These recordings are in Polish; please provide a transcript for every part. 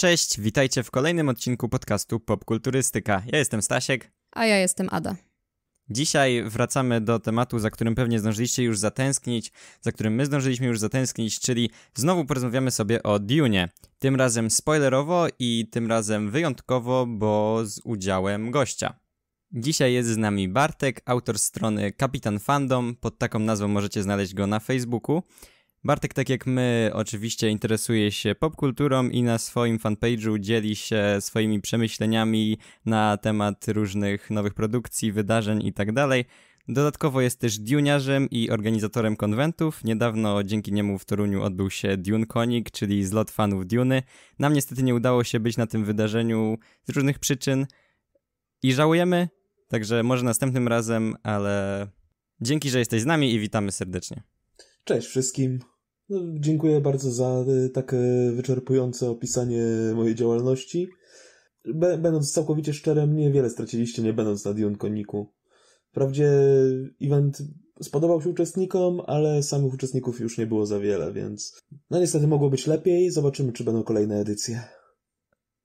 Cześć, witajcie w kolejnym odcinku podcastu Popkulturystyka. Ja jestem Stasiek. A ja jestem Ada. Dzisiaj wracamy do tematu, za którym pewnie zdążyliście już zatęsknić, za którym my zdążyliśmy już zatęsknić, czyli znowu porozmawiamy sobie o Dune. Tym razem spoilerowo i tym razem wyjątkowo, bo z udziałem gościa. Dzisiaj jest z nami Bartek, autor strony Kapitan Fandom. Pod taką nazwą możecie znaleźć go na Facebooku. Bartek, tak jak my, oczywiście interesuje się popkulturą i na swoim fanpage'u dzieli się swoimi przemyśleniami na temat różnych nowych produkcji, wydarzeń itd. Tak Dodatkowo jest też duniarzem i organizatorem konwentów. Niedawno dzięki niemu w Toruniu odbył się Dune Konik, czyli zlot fanów Duny. Nam niestety nie udało się być na tym wydarzeniu z różnych przyczyn i żałujemy, także może następnym razem, ale dzięki, że jesteś z nami i witamy serdecznie. Cześć wszystkim. No, dziękuję bardzo za tak wyczerpujące opisanie mojej działalności. Będąc całkowicie szczerym, niewiele straciliście nie będąc na Dune Koniku. Wprawdzie event spodobał się uczestnikom, ale samych uczestników już nie było za wiele, więc no niestety mogło być lepiej. Zobaczymy, czy będą kolejne edycje.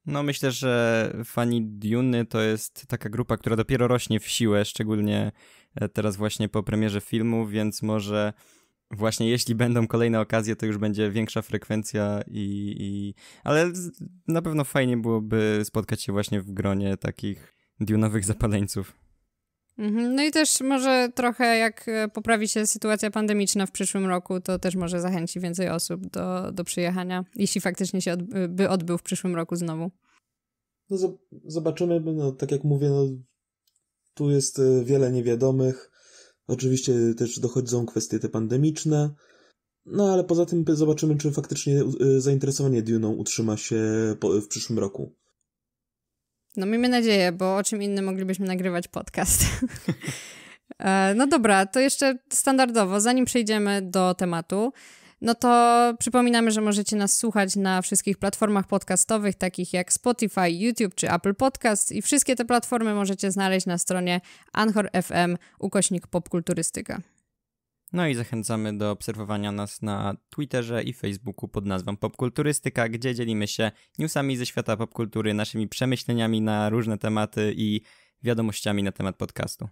No myślę, że fani Duny to jest taka grupa, która dopiero rośnie w siłę, szczególnie e, teraz właśnie po premierze filmu, więc może właśnie jeśli będą kolejne okazje, to już będzie większa frekwencja i, i... ale na pewno fajnie byłoby spotkać się właśnie w gronie takich dunowych zapaleńców. Mhm, no i też może trochę jak e, poprawi się sytuacja pandemiczna w przyszłym roku, to też może zachęci więcej osób do, do przyjechania, jeśli faktycznie się odby, e, by odbył w przyszłym roku znowu. No zobaczymy, no, tak jak mówię, no, tu jest e, wiele niewiadomych Oczywiście też dochodzą kwestie te pandemiczne. No ale poza tym zobaczymy, czy faktycznie y, zainteresowanie Duną utrzyma się w przyszłym roku. No miejmy nadzieję, bo o czym innym moglibyśmy nagrywać podcast. E, no dobra, to jeszcze standardowo, zanim przejdziemy do tematu, no to przypominamy, że możecie nas słuchać na wszystkich platformach podcastowych, takich jak Spotify, YouTube czy Apple Podcast i wszystkie te platformy możecie znaleźć na stronie Anchor FM ukośnik popkulturystyka. No i zachęcamy do obserwowania nas na Twitterze i Facebooku pod nazwą Popkulturystyka, gdzie dzielimy się newsami ze świata popkultury, naszymi przemyśleniami na różne tematy i wiadomościami na temat podcastu.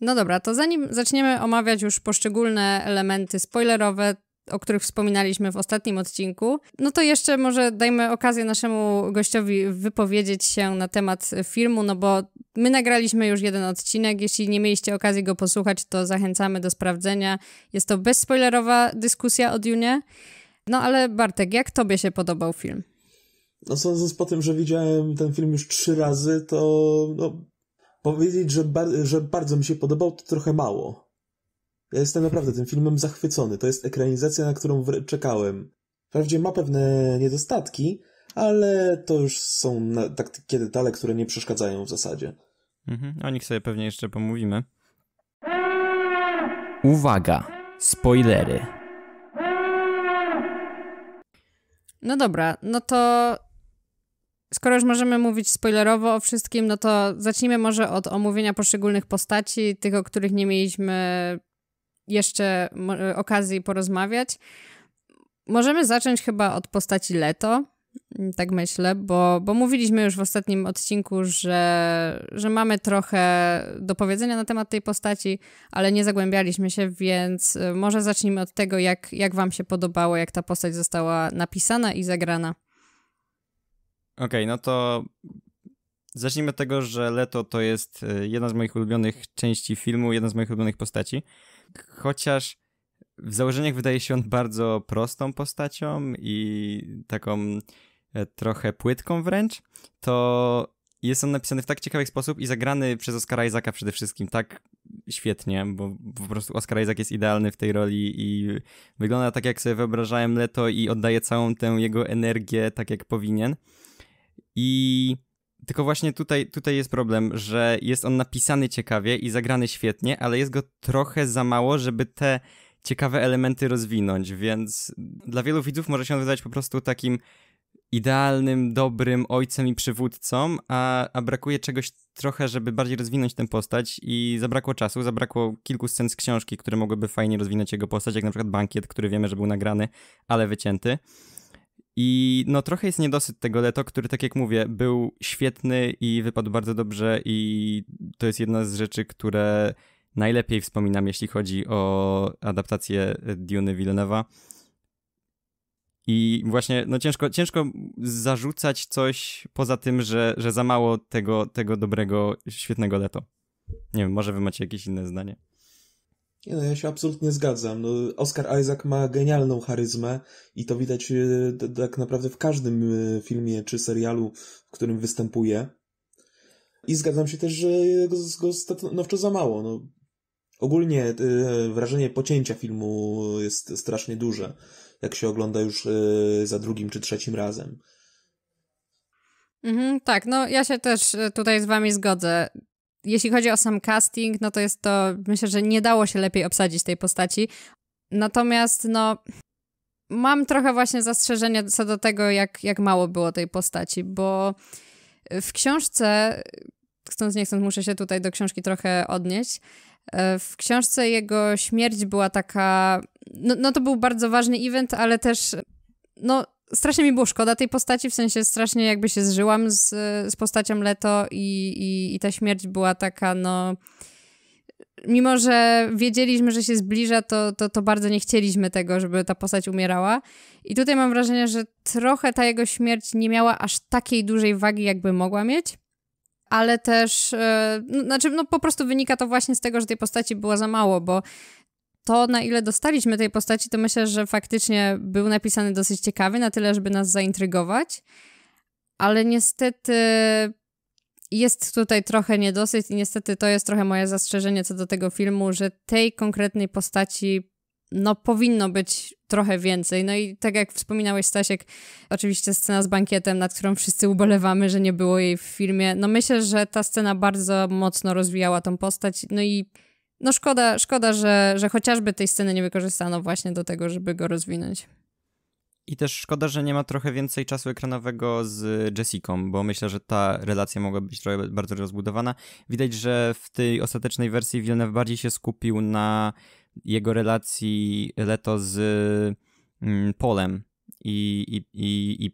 No dobra, to zanim zaczniemy omawiać już poszczególne elementy spoilerowe, o których wspominaliśmy w ostatnim odcinku, no to jeszcze może dajmy okazję naszemu gościowi wypowiedzieć się na temat filmu, no bo my nagraliśmy już jeden odcinek. Jeśli nie mieliście okazji go posłuchać, to zachęcamy do sprawdzenia. Jest to bezspoilerowa dyskusja o Junie. No ale Bartek, jak tobie się podobał film? No sądząc po tym, że widziałem ten film już trzy razy, to no, powiedzieć, że, bar że bardzo mi się podobał, to trochę mało ja jestem naprawdę tym filmem zachwycony. To jest ekranizacja, na którą czekałem. Wprawdzie ma pewne niedostatki, ale to już są takie detale, które nie przeszkadzają w zasadzie. Mhm, o nich sobie pewnie jeszcze pomówimy. Uwaga! Spoilery. No dobra, no to skoro już możemy mówić spoilerowo o wszystkim, no to zacznijmy może od omówienia poszczególnych postaci, tych, o których nie mieliśmy jeszcze e, okazji porozmawiać. Możemy zacząć chyba od postaci Leto, mm, tak myślę, bo, bo mówiliśmy już w ostatnim odcinku, że, że mamy trochę do powiedzenia na temat tej postaci, ale nie zagłębialiśmy się, więc e, może zacznijmy od tego, jak, jak Wam się podobało, jak ta postać została napisana i zagrana. Okej, okay, no to zacznijmy od tego, że Leto to jest e, jedna z moich ulubionych części filmu, jedna z moich ulubionych postaci chociaż w założeniach wydaje się on bardzo prostą postacią i taką e, trochę płytką wręcz, to jest on napisany w tak ciekawy sposób i zagrany przez Oscara Izaka przede wszystkim tak świetnie, bo po prostu Oscar Isaac jest idealny w tej roli i wygląda tak, jak sobie wyobrażałem Leto i oddaje całą tę jego energię tak, jak powinien. I tylko właśnie tutaj, tutaj jest problem, że jest on napisany ciekawie i zagrany świetnie, ale jest go trochę za mało, żeby te ciekawe elementy rozwinąć, więc dla wielu widzów może się on wydawać po prostu takim idealnym, dobrym ojcem i przywódcą, a, a brakuje czegoś trochę, żeby bardziej rozwinąć tę postać i zabrakło czasu, zabrakło kilku scen z książki, które mogłyby fajnie rozwinąć jego postać, jak na przykład bankiet, który wiemy, że był nagrany, ale wycięty. I no trochę jest niedosyt tego Leto, który tak jak mówię, był świetny i wypadł bardzo dobrze i to jest jedna z rzeczy, które najlepiej wspominam, jeśli chodzi o adaptację Duny Villeneuve'a. I właśnie, no ciężko, ciężko zarzucać coś poza tym, że, że za mało tego, tego dobrego, świetnego Leto. Nie wiem, może wy macie jakieś inne zdanie. Nie no, ja się absolutnie zgadzam. No, Oscar Isaac ma genialną charyzmę i to widać e, tak naprawdę w każdym e, filmie czy serialu, w którym występuje. I zgadzam się też, że go stanowczo za mało. No, ogólnie e, wrażenie pocięcia filmu jest strasznie duże, jak się ogląda już za drugim czy trzecim razem. Mhm, tak, no ja się też tutaj z wami zgodzę jeśli chodzi o sam casting, no to jest to, myślę, że nie dało się lepiej obsadzić tej postaci. Natomiast, no, mam trochę właśnie zastrzeżenia co do tego, jak, jak mało było tej postaci, bo w książce, chcąc nie chcąc, muszę się tutaj do książki trochę odnieść. E, w książce jego śmierć była taka. No, no to był bardzo ważny event, ale też. No, strasznie mi było szkoda tej postaci, w sensie strasznie jakby się zżyłam z, z postacią Leto i, i, i ta śmierć była taka, no... Mimo, że wiedzieliśmy, że się zbliża, to, to, to bardzo nie chcieliśmy tego, żeby ta postać umierała. I tutaj mam wrażenie, że trochę ta jego śmierć nie miała aż takiej dużej wagi, jakby mogła mieć ale też, e, no, znaczy, no po prostu wynika to właśnie z tego, że tej postaci było za mało, bo to, na ile dostaliśmy tej postaci, to myślę, że faktycznie był napisany dosyć ciekawy, na tyle, żeby nas zaintrygować, ale niestety jest tutaj trochę niedosyć, i niestety to jest trochę moje zastrzeżenie co do tego filmu, że tej konkretnej postaci no powinno być trochę więcej. No i tak jak wspominałeś Stasiek, oczywiście scena z bankietem, nad którą wszyscy ubolewamy, że nie było jej w filmie. No myślę, że ta scena bardzo mocno rozwijała tą postać. No i no szkoda, szkoda że, że chociażby tej sceny nie wykorzystano właśnie do tego, żeby go rozwinąć. I też szkoda, że nie ma trochę więcej czasu ekranowego z Jessica, bo myślę, że ta relacja mogła być trochę bardzo rozbudowana. Widać, że w tej ostatecznej wersji Villeneuve bardziej się skupił na jego relacji Leto z mm, Polem i, i, i, i,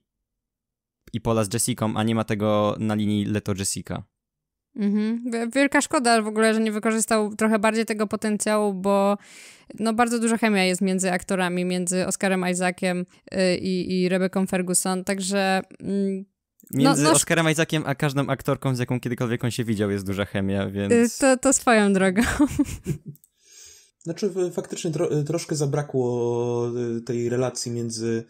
i Pola z Jessica, a nie ma tego na linii Leto-Jessica. Mhm. Wielka szkoda w ogóle, że nie wykorzystał trochę bardziej tego potencjału, bo no bardzo duża chemia jest między aktorami, między Oscarem Isaaciem y, i, i Rebeką Ferguson, także... Mm, no, między no, no, Oscarem Isaaciem a każdą aktorką, z jaką kiedykolwiek on się widział, jest duża chemia, więc... Y, to, to swoją drogą. Znaczy, faktycznie tro, troszkę zabrakło y, tej relacji między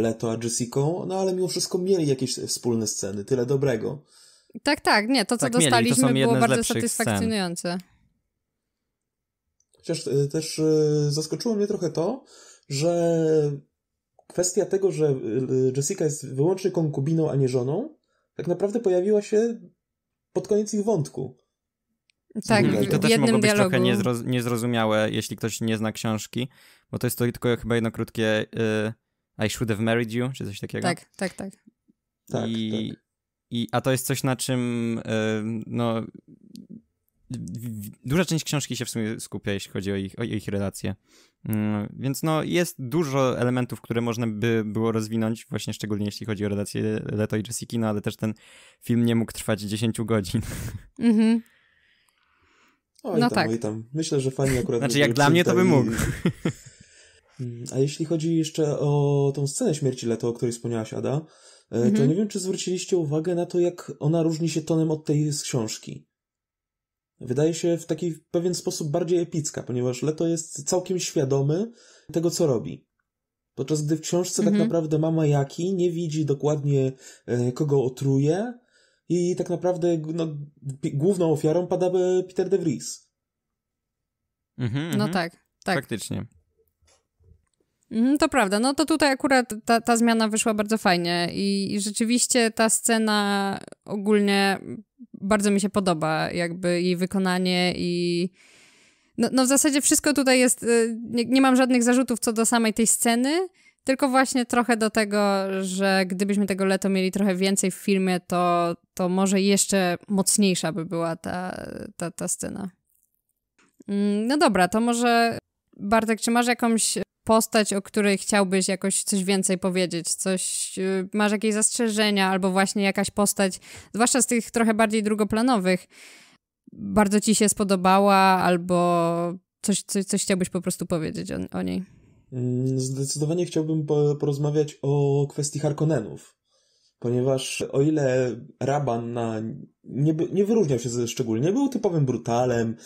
Leto a Jessica no ale mimo wszystko mieli jakieś wspólne sceny, tyle dobrego. Tak, tak, nie, to co tak, dostaliśmy mieli, to było bardzo satysfakcjonujące. Scen. Chociaż e, też e, zaskoczyło mnie trochę to, że kwestia tego, że e, Jessica jest wyłącznie konkubiną, a nie żoną, tak naprawdę pojawiła się pod koniec ich wątku. Tak, mhm. I to w też jednym mogło być dialogu. trochę niezroz niezrozumiałe, jeśli ktoś nie zna książki, bo to jest to tylko chyba jedno krótkie y I should have married you, czy coś takiego. Tak, tak, tak. tak I, tak, tak. I, a to jest coś, na czym no, duża część książki się w sumie skupia, jeśli chodzi o ich, o ich relacje. Mm, więc no, jest dużo elementów, które można by było rozwinąć, właśnie szczególnie jeśli chodzi o relacje Leto i Jessica, no ale też ten film nie mógł trwać 10 godzin. Mhm. oj no tam, tak. oj tam. Myślę, że fani akurat... Znaczy, jak dla mnie, to by mógł. I... Mm, a jeśli chodzi jeszcze o tą scenę śmierci Leto, o której wspomniałaś, Ada, E, mhm. to nie wiem, czy zwróciliście uwagę na to, jak ona różni się tonem od tej z książki. Wydaje się w taki pewien sposób bardziej epicka, ponieważ Leto jest całkiem świadomy tego, co robi. Podczas gdy w książce tak mhm. tak naprawdę mama Jaki nie widzi dokładnie, e, kogo otruje i tak naprawdę no, główną ofiarą pada e, Peter de Vries. Mhm, no mhm. tak, tak. Faktycznie. Mhm, to prawda, no to tutaj akurat ta, ta zmiana wyszła bardzo fajnie i, i rzeczywiście ta scena ogólnie bardzo mi się podoba, jakby jej wykonanie i no, no w zasadzie wszystko tutaj jest, y, nie, nie mam żadnych zarzutów co do samej tej sceny, tylko właśnie trochę do tego, że gdybyśmy tego leto mieli trochę więcej w filmie, to, to może jeszcze mocniejsza by była ta, ta, ta scena. Mm, no dobra, to może Bartek, czy masz jakąś postać, o której chciałbyś jakoś coś więcej powiedzieć? Coś, y, masz jakieś zastrzeżenia, albo właśnie jakaś postać, zwłaszcza z tych trochę bardziej drugoplanowych, bardzo ci się spodobała, albo coś, coś, coś chciałbyś po prostu powiedzieć o, o niej? Y, zdecydowanie chciałbym porozmawiać o kwestii Harkonnenów ponieważ o ile Raban na, nie, nie wyróżniał się szczególnie, był typowym brutalem,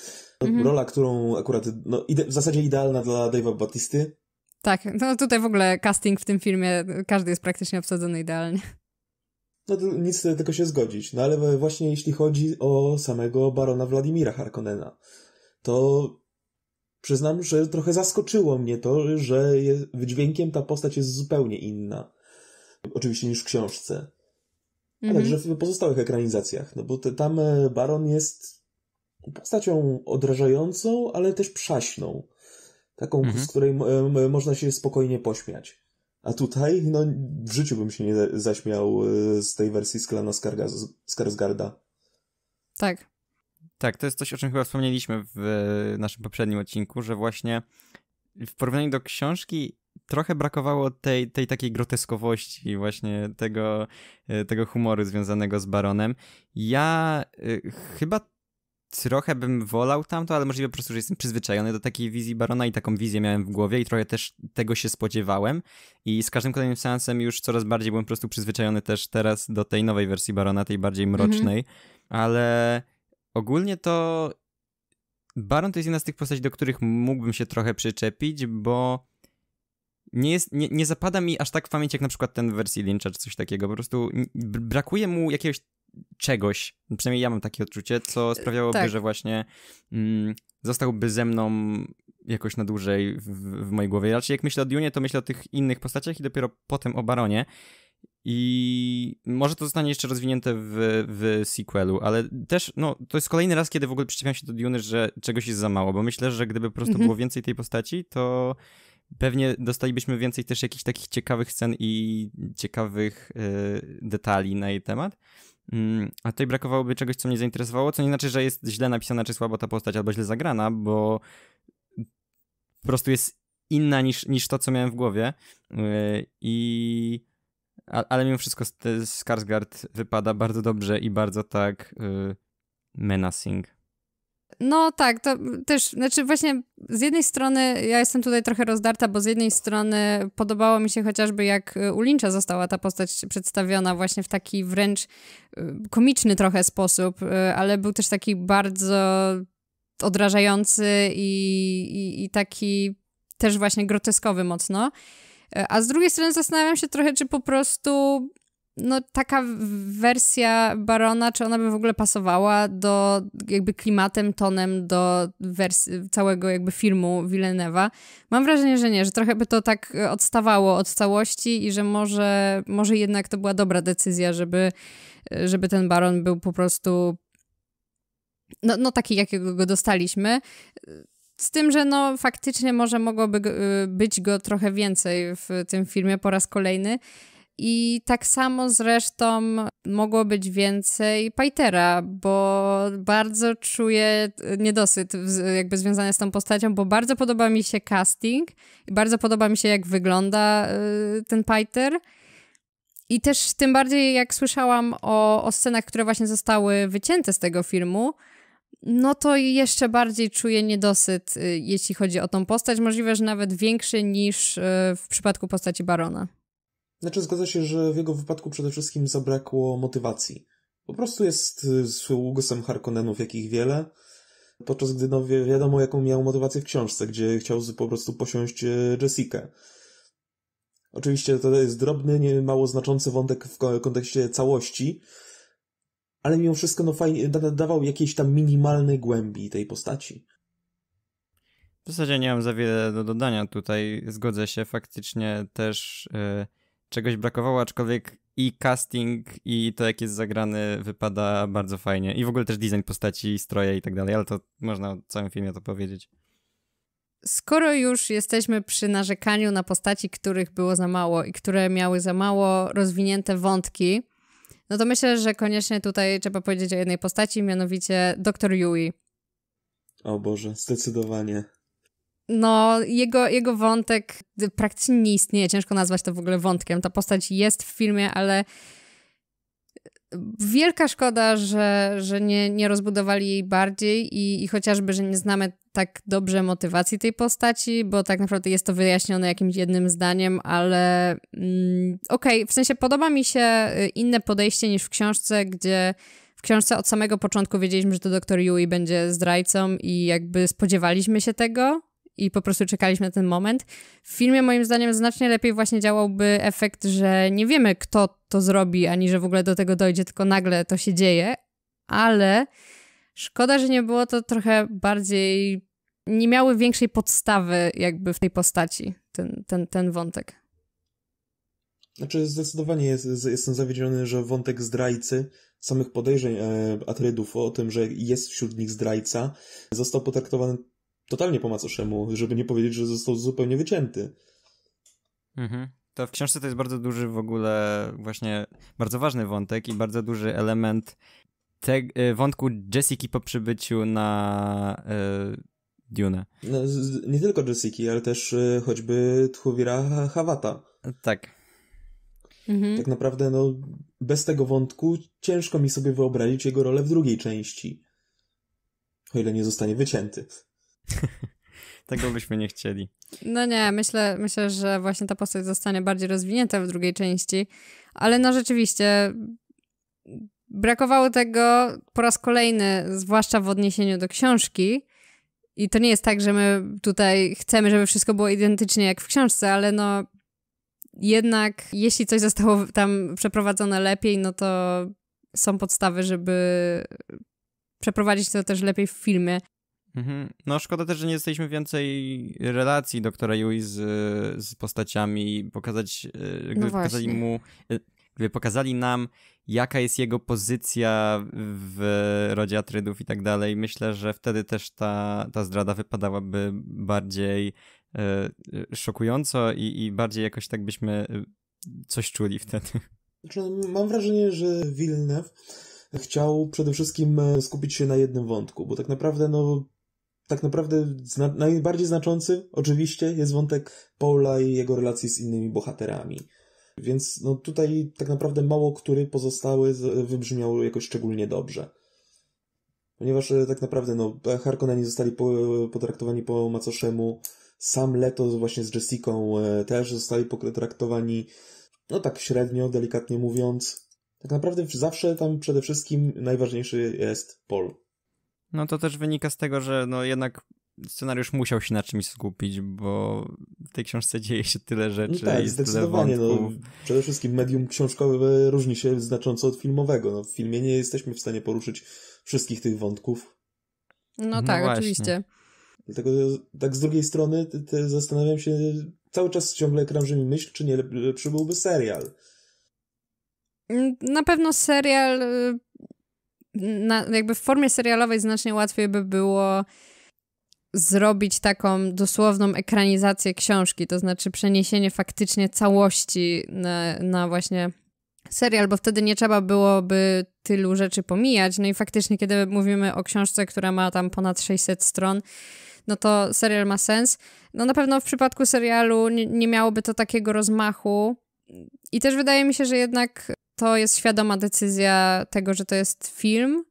Mhm. Rola, którą akurat, no, w zasadzie idealna dla Dave'a Batisty. Tak, no tutaj w ogóle casting w tym filmie, każdy jest praktycznie obsadzony idealnie. No nic tylko się zgodzić. No ale właśnie jeśli chodzi o samego barona Władimira Harkonnena, to przyznam, że trochę zaskoczyło mnie to, że dźwiękiem ta postać jest zupełnie inna. Oczywiście niż w książce. A także mhm. w pozostałych ekranizacjach, no bo te, tam e, baron jest postacią odrażającą, ale też przaśną. Taką, mhm. z której e, można się spokojnie pośmiać. A tutaj, no, w życiu bym się nie zaśmiał e, z tej wersji Sklana Skarga, Skarsgarda. Tak. Tak, to jest coś, o czym chyba wspomnieliśmy w e, naszym poprzednim odcinku, że właśnie w porównaniu do książki trochę brakowało tej, tej takiej groteskowości, właśnie tego, tego humoru związanego z Baronem. Ja chyba trochę bym wolał tamto, ale możliwe po prostu, że jestem przyzwyczajony do takiej wizji Barona i taką wizję miałem w głowie i trochę też tego się spodziewałem i z każdym kolejnym seansem już coraz bardziej byłem po prostu przyzwyczajony też teraz do tej nowej wersji Barona, tej bardziej mhm. mrocznej, mhm. ale ogólnie to Baron to jest jedna z tych postaci, do których mógłbym się trochę przyczepić, bo nie, jest, nie, nie zapada mi aż tak w pamięć jak na przykład ten wersji Lyncha czy coś takiego. Po prostu brakuje mu jakiegoś czegoś, no przynajmniej ja mam takie odczucie, co e, sprawiałoby, tak. że właśnie mm, zostałby ze mną jakoś na dłużej w, w mojej głowie. Raczej jak myślę o Dune, to myślę o tych innych postaciach i dopiero potem o Baronie. I może to zostanie jeszcze rozwinięte w, w sequelu, ale też, no, to jest kolejny raz, kiedy w ogóle przyczepiam się do Dune, że czegoś jest za mało, bo myślę, że gdyby po prostu mm -hmm. było mhm. więcej tej postaci, to pewnie dostalibyśmy więcej też jakichś takich ciekawych scen i ciekawych y, detali na jej temat. Mm, a tutaj brakowałoby czegoś, co mnie zainteresowało, co nie znaczy, że jest źle napisana czy słabo ta postać, albo źle zagrana, bo po prostu jest inna niż, niż to, co miałem w głowie. Y, I... ale mimo wszystko Skarsgard wypada bardzo dobrze i bardzo tak y, menacing. No tak, to też, znaczy właśnie z jednej strony ja jestem tutaj trochę rozdarta, bo z jednej strony podobało mi się chociażby jak y, u została ta postać przedstawiona właśnie w taki wręcz y, komiczny trochę sposób, y, ale był też taki bardzo odrażający i, i, i taki też właśnie groteskowy mocno. A z drugiej strony zastanawiam się trochę, czy po prostu no taka wersja Barona, czy ona by w ogóle pasowała do jakby klimatem, tonem do wers- całego jakby filmu Villeneuve'a? Mam wrażenie, że nie, że trochę by to tak e, odstawało od całości i że może, może jednak to była dobra decyzja, żeby, e, żeby ten Baron był po prostu no, no taki, jakiego go dostaliśmy. E, z tym, że no faktycznie może mogłoby być go trochę więcej w tym filmie po raz kolejny. I tak samo zresztą mogło być więcej Pajtera, bo bardzo czuję niedosyt jakby związany z tą postacią, bo bardzo podoba mi się casting i bardzo podoba mi się jak wygląda y, ten Pajter. I też tym bardziej jak słyszałam o, o scenach, które właśnie zostały wycięte z tego filmu, no to jeszcze bardziej czuję niedosyt, y, jeśli chodzi o tą postać. Możliwe, że nawet większy niż y, w przypadku postaci Barona. Znaczy zgadza się, że w jego wypadku przede wszystkim zabrakło motywacji. Po prostu jest y, z Ługosem Harkonnenów jakich wiele, podczas gdy no wi wiadomo jaką miał motywację w książce, gdzie chciał po prostu posiąść y, Jessica. Oczywiście to jest drobny, nie mało znaczący wątek w kontekście całości, ale mimo wszystko no fajnie, da dawał jakiejś tam minimalnej głębi tej postaci. W zasadzie nie mam za wiele do dodania tutaj. Zgodzę się, faktycznie też... Yy czegoś brakowało, aczkolwiek i casting, i to jak jest zagrany wypada bardzo fajnie. I w ogóle też design postaci, stroje i tak dalej, ale to można o całym filmie to powiedzieć. Skoro już jesteśmy przy narzekaniu na postaci, których było za mało i które miały za mało rozwinięte wątki, no to myślę, że koniecznie tutaj trzeba powiedzieć o jednej postaci, mianowicie dr Yui. O Boże, zdecydowanie. No, jego, jego wątek y, praktycznie nie istnieje. Ciężko nazwać to w ogóle wątkiem. Ta postać jest w filmie, ale y, wielka szkoda, że, że nie, nie rozbudowali jej bardziej i, i chociażby, że nie znamy tak dobrze motywacji tej postaci, bo tak naprawdę jest to wyjaśnione jakimś jednym zdaniem, ale mm, okej, okay, w sensie podoba mi się y, inne podejście niż w książce, gdzie w książce od samego początku wiedzieliśmy, że to doktor Yui będzie zdrajcą i jakby spodziewaliśmy się tego, i po prostu czekaliśmy na ten moment. W filmie moim zdaniem znacznie lepiej właśnie działałby efekt, że nie wiemy kto to zrobi, ani że w ogóle do tego dojdzie, tylko nagle to się dzieje, ale szkoda, że nie było to trochę bardziej, nie miały większej podstawy jakby w tej postaci ten, ten, ten wątek. Znaczy zdecydowanie jest, jestem zawiedziony, że wątek zdrajcy, samych podejrzeń e, Atrydów o tym, że jest wśród nich zdrajca, został potraktowany totalnie po macoszemu, żeby nie powiedzieć, że został zupełnie wycięty. Mhm. To w książce to jest bardzo duży w ogóle właśnie bardzo ważny wątek i bardzo duży element te, y, wątku Jessiki po przybyciu na y, Dune. No, nie tylko Jessiki, ale też y, choćby Tchowira Hawata. Tak. Mhm. Tak naprawdę no, bez tego wątku ciężko mi sobie wyobrazić jego rolę w drugiej części. O ile nie zostanie wycięty. Tego byśmy nie chcieli. No nie, myślę, myślę, że właśnie ta postać zostanie bardziej rozwinięta w drugiej części, ale no rzeczywiście brakowało tego po raz kolejny, zwłaszcza w odniesieniu do książki. I to nie jest tak, że my tutaj chcemy, żeby wszystko było identycznie jak w książce, ale no jednak jeśli coś zostało tam przeprowadzone lepiej, no to są podstawy, żeby przeprowadzić to też lepiej w filmie. Mhm. No szkoda też, że nie jesteśmy więcej relacji doktora Yui z, z postaciami, pokazać, e, no gdyby no pokazali mu, e, gdyby pokazali nam, jaka jest jego pozycja w rodzie Atrydów i tak dalej, myślę, że wtedy też ta, ta zdrada wypadałaby bardziej e, e szokująco i, i bardziej jakoś tak byśmy coś czuli wtedy. Znaczy, mam wrażenie, że Wilnew chciał przede wszystkim skupić się na jednym wątku, bo tak naprawdę no, tak naprawdę zna najbardziej znaczący oczywiście jest wątek Paula i jego relacji z innymi bohaterami. Więc no tutaj tak naprawdę mało który pozostały wybrzmiał jakoś szczególnie dobrze. Ponieważ e, tak naprawdę no, Harkonneni zostali po, potraktowani po macoszemu, sam Leto właśnie z Jessiką e, też zostali potraktowani no tak średnio, delikatnie mówiąc. Tak naprawdę zawsze tam przede wszystkim najważniejszy jest Paul. No to też wynika z tego, że no jednak scenariusz musiał się na czymś skupić, bo w tej książce dzieje się tyle no rzeczy. No tak, zdecydowanie. No, przede wszystkim medium książkowe różni się znacząco od filmowego. No, w filmie nie jesteśmy w stanie poruszyć wszystkich tych wątków. No, mhm, tak, oczywiście. Dlatego tak z drugiej strony te, zastanawiam się, cały czas ciągle krąży mi myśl, czy nie lepszy byłby serial. Mm, na pewno serial y, na, jakby w formie serialowej znacznie łatwiej by było zrobić taką dosłowną ekranizację książki, to znaczy przeniesienie faktycznie całości na, na właśnie serial, bo wtedy nie trzeba byłoby tylu rzeczy pomijać. No i faktycznie, kiedy mówimy o książce, która ma tam ponad 600 stron, no to serial ma sens. No na pewno w przypadku serialu nie, nie miałoby to takiego rozmachu. I też wydaje mi się, że jednak to jest świadoma decyzja tego, że to jest film.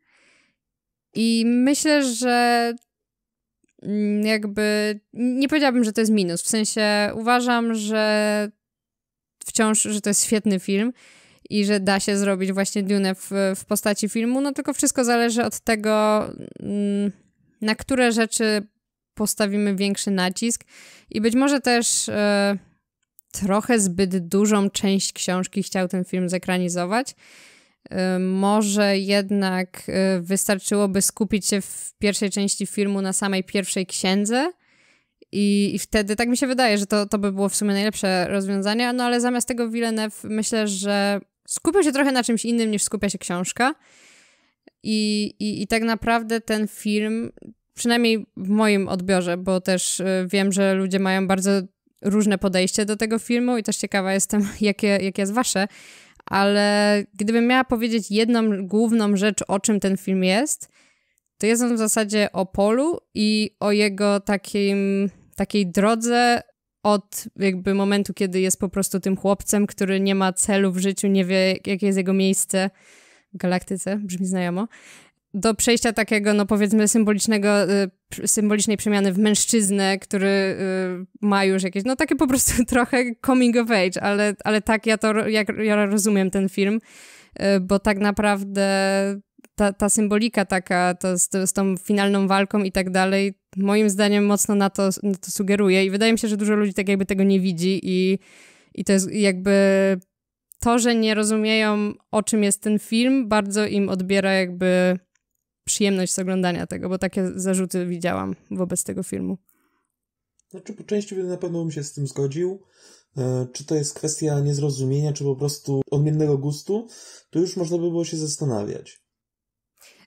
I myślę, że mm, jakby nie powiedziałabym, że to jest minus. W sensie uważam, że wciąż, że to jest świetny film i że da się zrobić właśnie Dune w, w postaci filmu, no tylko wszystko zależy od tego, mm, na które rzeczy postawimy większy nacisk i być może też e, trochę zbyt dużą część książki chciał ten film zekranizować. Y, może jednak y, wystarczyłoby skupić się w pierwszej części filmu na samej pierwszej księdze. I, I wtedy tak mi się wydaje, że to, to by było w sumie najlepsze rozwiązanie, no ale zamiast tego Villeneuve myślę, że skupił się trochę na czymś innym niż skupia się książka. I, i, i tak naprawdę ten film, przynajmniej w moim odbiorze, bo też y, wiem, że ludzie mają bardzo różne podejście do tego filmu i też ciekawa jestem, jakie, jakie jest wasze. Ale gdybym miała powiedzieć jedną główną rzecz, o czym ten film jest, to jest on w zasadzie o polu i o jego takim, takiej drodze od jakby momentu, kiedy jest po prostu tym chłopcem, który nie ma celu w życiu, nie wie, jakie jest jego miejsce w galaktyce, brzmi znajomo, do przejścia takiego, no powiedzmy, symbolicznego, y, symbolicznej przemiany w mężczyznę, który y, ma już jakieś, no takie po prostu trochę coming of age, ale, ale tak ja to, jak ja rozumiem ten film, y, bo tak naprawdę ta, ta symbolika taka to z, z tą finalną walką i tak dalej, moim zdaniem mocno na to, na to sugeruje i wydaje mi się, że dużo ludzi tak jakby tego nie widzi i, i to jest jakby to, że nie rozumieją o czym jest ten film, bardzo im odbiera jakby przyjemność z oglądania tego, bo takie zarzuty widziałam wobec tego filmu. Znaczy, po części na pewno bym się z tym zgodził. E, czy to jest kwestia niezrozumienia, czy po prostu odmiennego gustu, to już można by było się zastanawiać.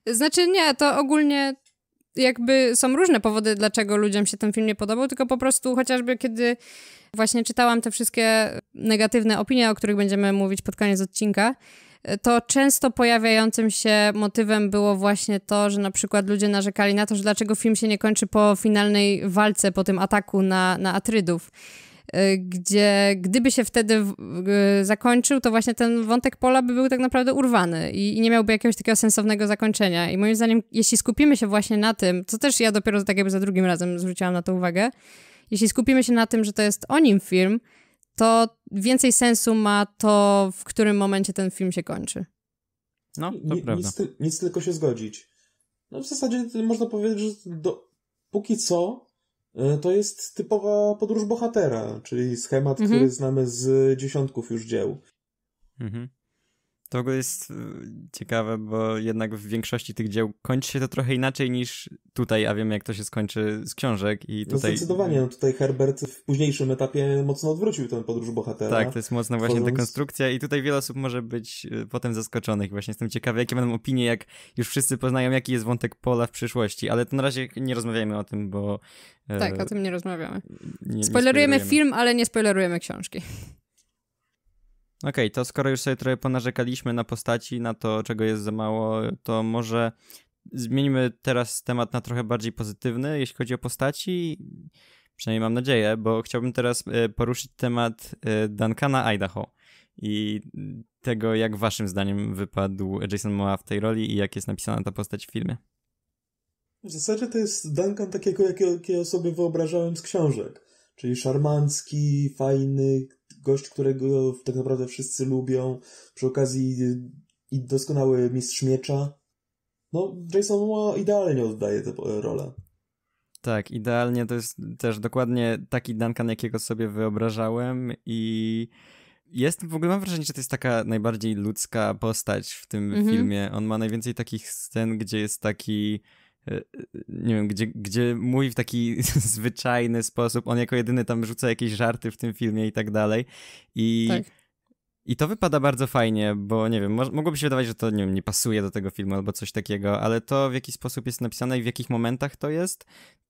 Znaczy nie, to ogólnie jakby są różne powody, dlaczego ludziom się ten film nie podobał, tylko po prostu chociażby kiedy właśnie czytałam te wszystkie negatywne opinie, o których będziemy mówić pod koniec odcinka, to często pojawiającym się motywem było właśnie to, że na przykład ludzie narzekali na to, że dlaczego film się nie kończy po finalnej walce, po tym ataku na, na Atrydów y, gdzie gdyby się wtedy y, zakończył, to właśnie ten wątek pola by był tak naprawdę urwany i, i, nie miałby jakiegoś takiego sensownego zakończenia. I moim zdaniem, jeśli skupimy się właśnie na tym, co też ja dopiero tak jakby za drugim razem zwróciłam na to uwagę, jeśli skupimy się na tym, że to jest o nim film, to więcej sensu ma to, w którym momencie ten film się kończy. No, to prawda. Nic, nic, tylko się zgodzić. No w zasadzie można powiedzieć, że do, póki co y, to jest typowa podróż bohatera, czyli schemat, mhm. który znamy z dziesiątków już dzieł. Mhm. To w ogóle jest y, ciekawe, bo jednak w większości tych dzieł kończy się to trochę inaczej niż tutaj, a wiemy jak to się skończy z książek i no, tutaj... No zdecydowanie, no tutaj Herbert w późniejszym etapie mocno odwrócił tę podróż bohatera. Tak, to jest mocno tworząc... właśnie dekonstrukcja i tutaj wiele osób może być y, potem zaskoczonych. Właśnie jestem ciekawy, jakie będą opinie, jak już wszyscy poznają, jaki jest wątek Pola w przyszłości, ale to na razie nie rozmawiajmy o tym, bo... Y, tak, o tym nie rozmawiamy. Nie, spoilerujemy, nie spoilerujemy film, ale nie spoilerujemy książki. Okej, okay, to skoro już sobie trochę ponarzekaliśmy na postaci, na to, czego jest za mało, to może zmienimy teraz temat na trochę bardziej pozytywny, jeśli chodzi o postaci. Przynajmniej mam nadzieję, bo chciałbym teraz e, poruszyć temat e, Duncana Idaho i tego, jak waszym zdaniem wypadł Jason Moa w tej roli i jak jest napisana ta postać w filmie. W zasadzie to jest Duncan takiego, jakiego sobie wyobrażałem z książek. Czyli szarmancki, fajny, gość, którego tak naprawdę wszyscy lubią. Przy okazji i doskonały mistrz miecza. No, Jason Momoa idealnie oddaje tę rolę. Tak, idealnie to jest też dokładnie taki Duncan, jakiego sobie wyobrażałem i jest w ogóle mam wrażenie, że to jest taka najbardziej ludzka postać w tym mm -hmm. filmie. On ma najwięcej takich scen, gdzie jest taki nie wiem, gdzie, gdzie mówi w taki zwyczajny sposób, on jako jedyny tam rzuca jakieś żarty w tym filmie i tak dalej. I, tak. i to wypada bardzo fajnie, bo nie wiem, mogłoby się wydawać, że to nie, wiem, nie pasuje do tego filmu albo coś takiego, ale to w jaki sposób jest napisane i w jakich momentach to jest,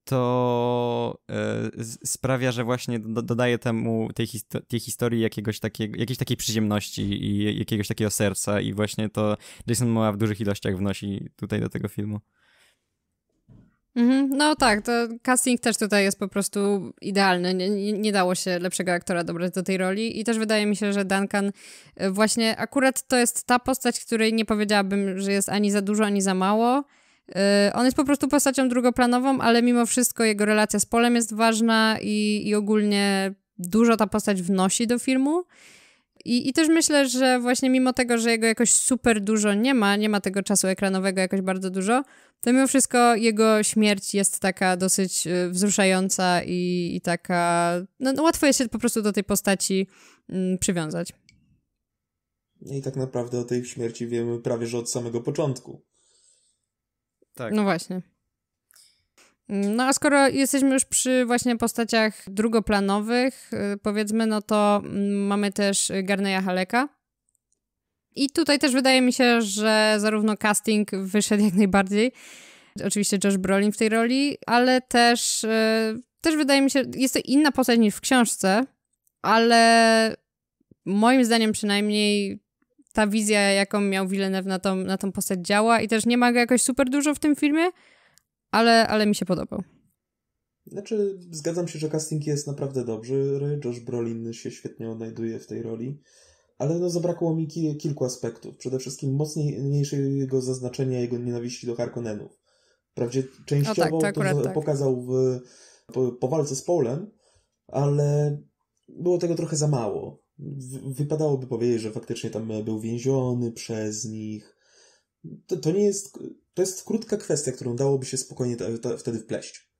to e, sprawia, że właśnie do, dodaje temu tej, histo tej historii jakiegoś takiego, jakiejś takiej przyziemności i jakiegoś takiego serca i właśnie to Jason Moa w dużych ilościach wnosi tutaj do tego filmu. Mhm, no tak, to casting też tutaj jest po prostu idealny. Nie, nie, dało się lepszego aktora dobrać do tej roli i też wydaje mi się, że Duncan e, właśnie akurat to jest ta postać, której nie powiedziałabym, że jest ani za dużo, ani za mało. E, on jest po prostu postacią drugoplanową, ale mimo wszystko jego relacja z Polem jest ważna i, i ogólnie dużo ta postać wnosi do filmu. I, I też myślę, że właśnie mimo tego, że jego jakoś super dużo nie ma, nie ma tego czasu ekranowego jakoś bardzo dużo, to mimo wszystko jego śmierć jest taka dosyć y, wzruszająca i, i taka. No, no łatwo jest się po prostu do tej postaci mm, przywiązać. I tak naprawdę o tej śmierci wiemy prawie że od samego początku. Tak. No właśnie. No a skoro jesteśmy już przy właśnie postaciach drugoplanowych, y, powiedzmy, no to mm, mamy też Garnera Haleka. I tutaj też wydaje mi się, że zarówno casting wyszedł jak najbardziej. Oczywiście Josh Brolin w tej roli, ale też, y, też wydaje mi się, jest to inna postać niż w książce, ale moim zdaniem przynajmniej ta wizja, jaką miał Villeneuve na tą, na tą postać działa i też nie ma go jakoś super dużo w tym filmie, ale, ale mi się podobał. Znaczy, zgadzam się, że casting jest naprawdę dobry. Josh Brolin się świetnie odnajduje w tej roli. Ale no, zabrakło mi ki kilku aspektów. Przede wszystkim mocniejszego zaznaczenia jego nienawiści do Harkonnenów. Wprawdzie częściowo no tak, to, to tak. pokazał w, po, po, walce z Polem, ale było tego trochę za mało. W, wypadałoby powiedzieć, że faktycznie tam był więziony przez nich. To, to nie jest to jest krótka kwestia, którą dałoby się spokojnie wtedy wpleść.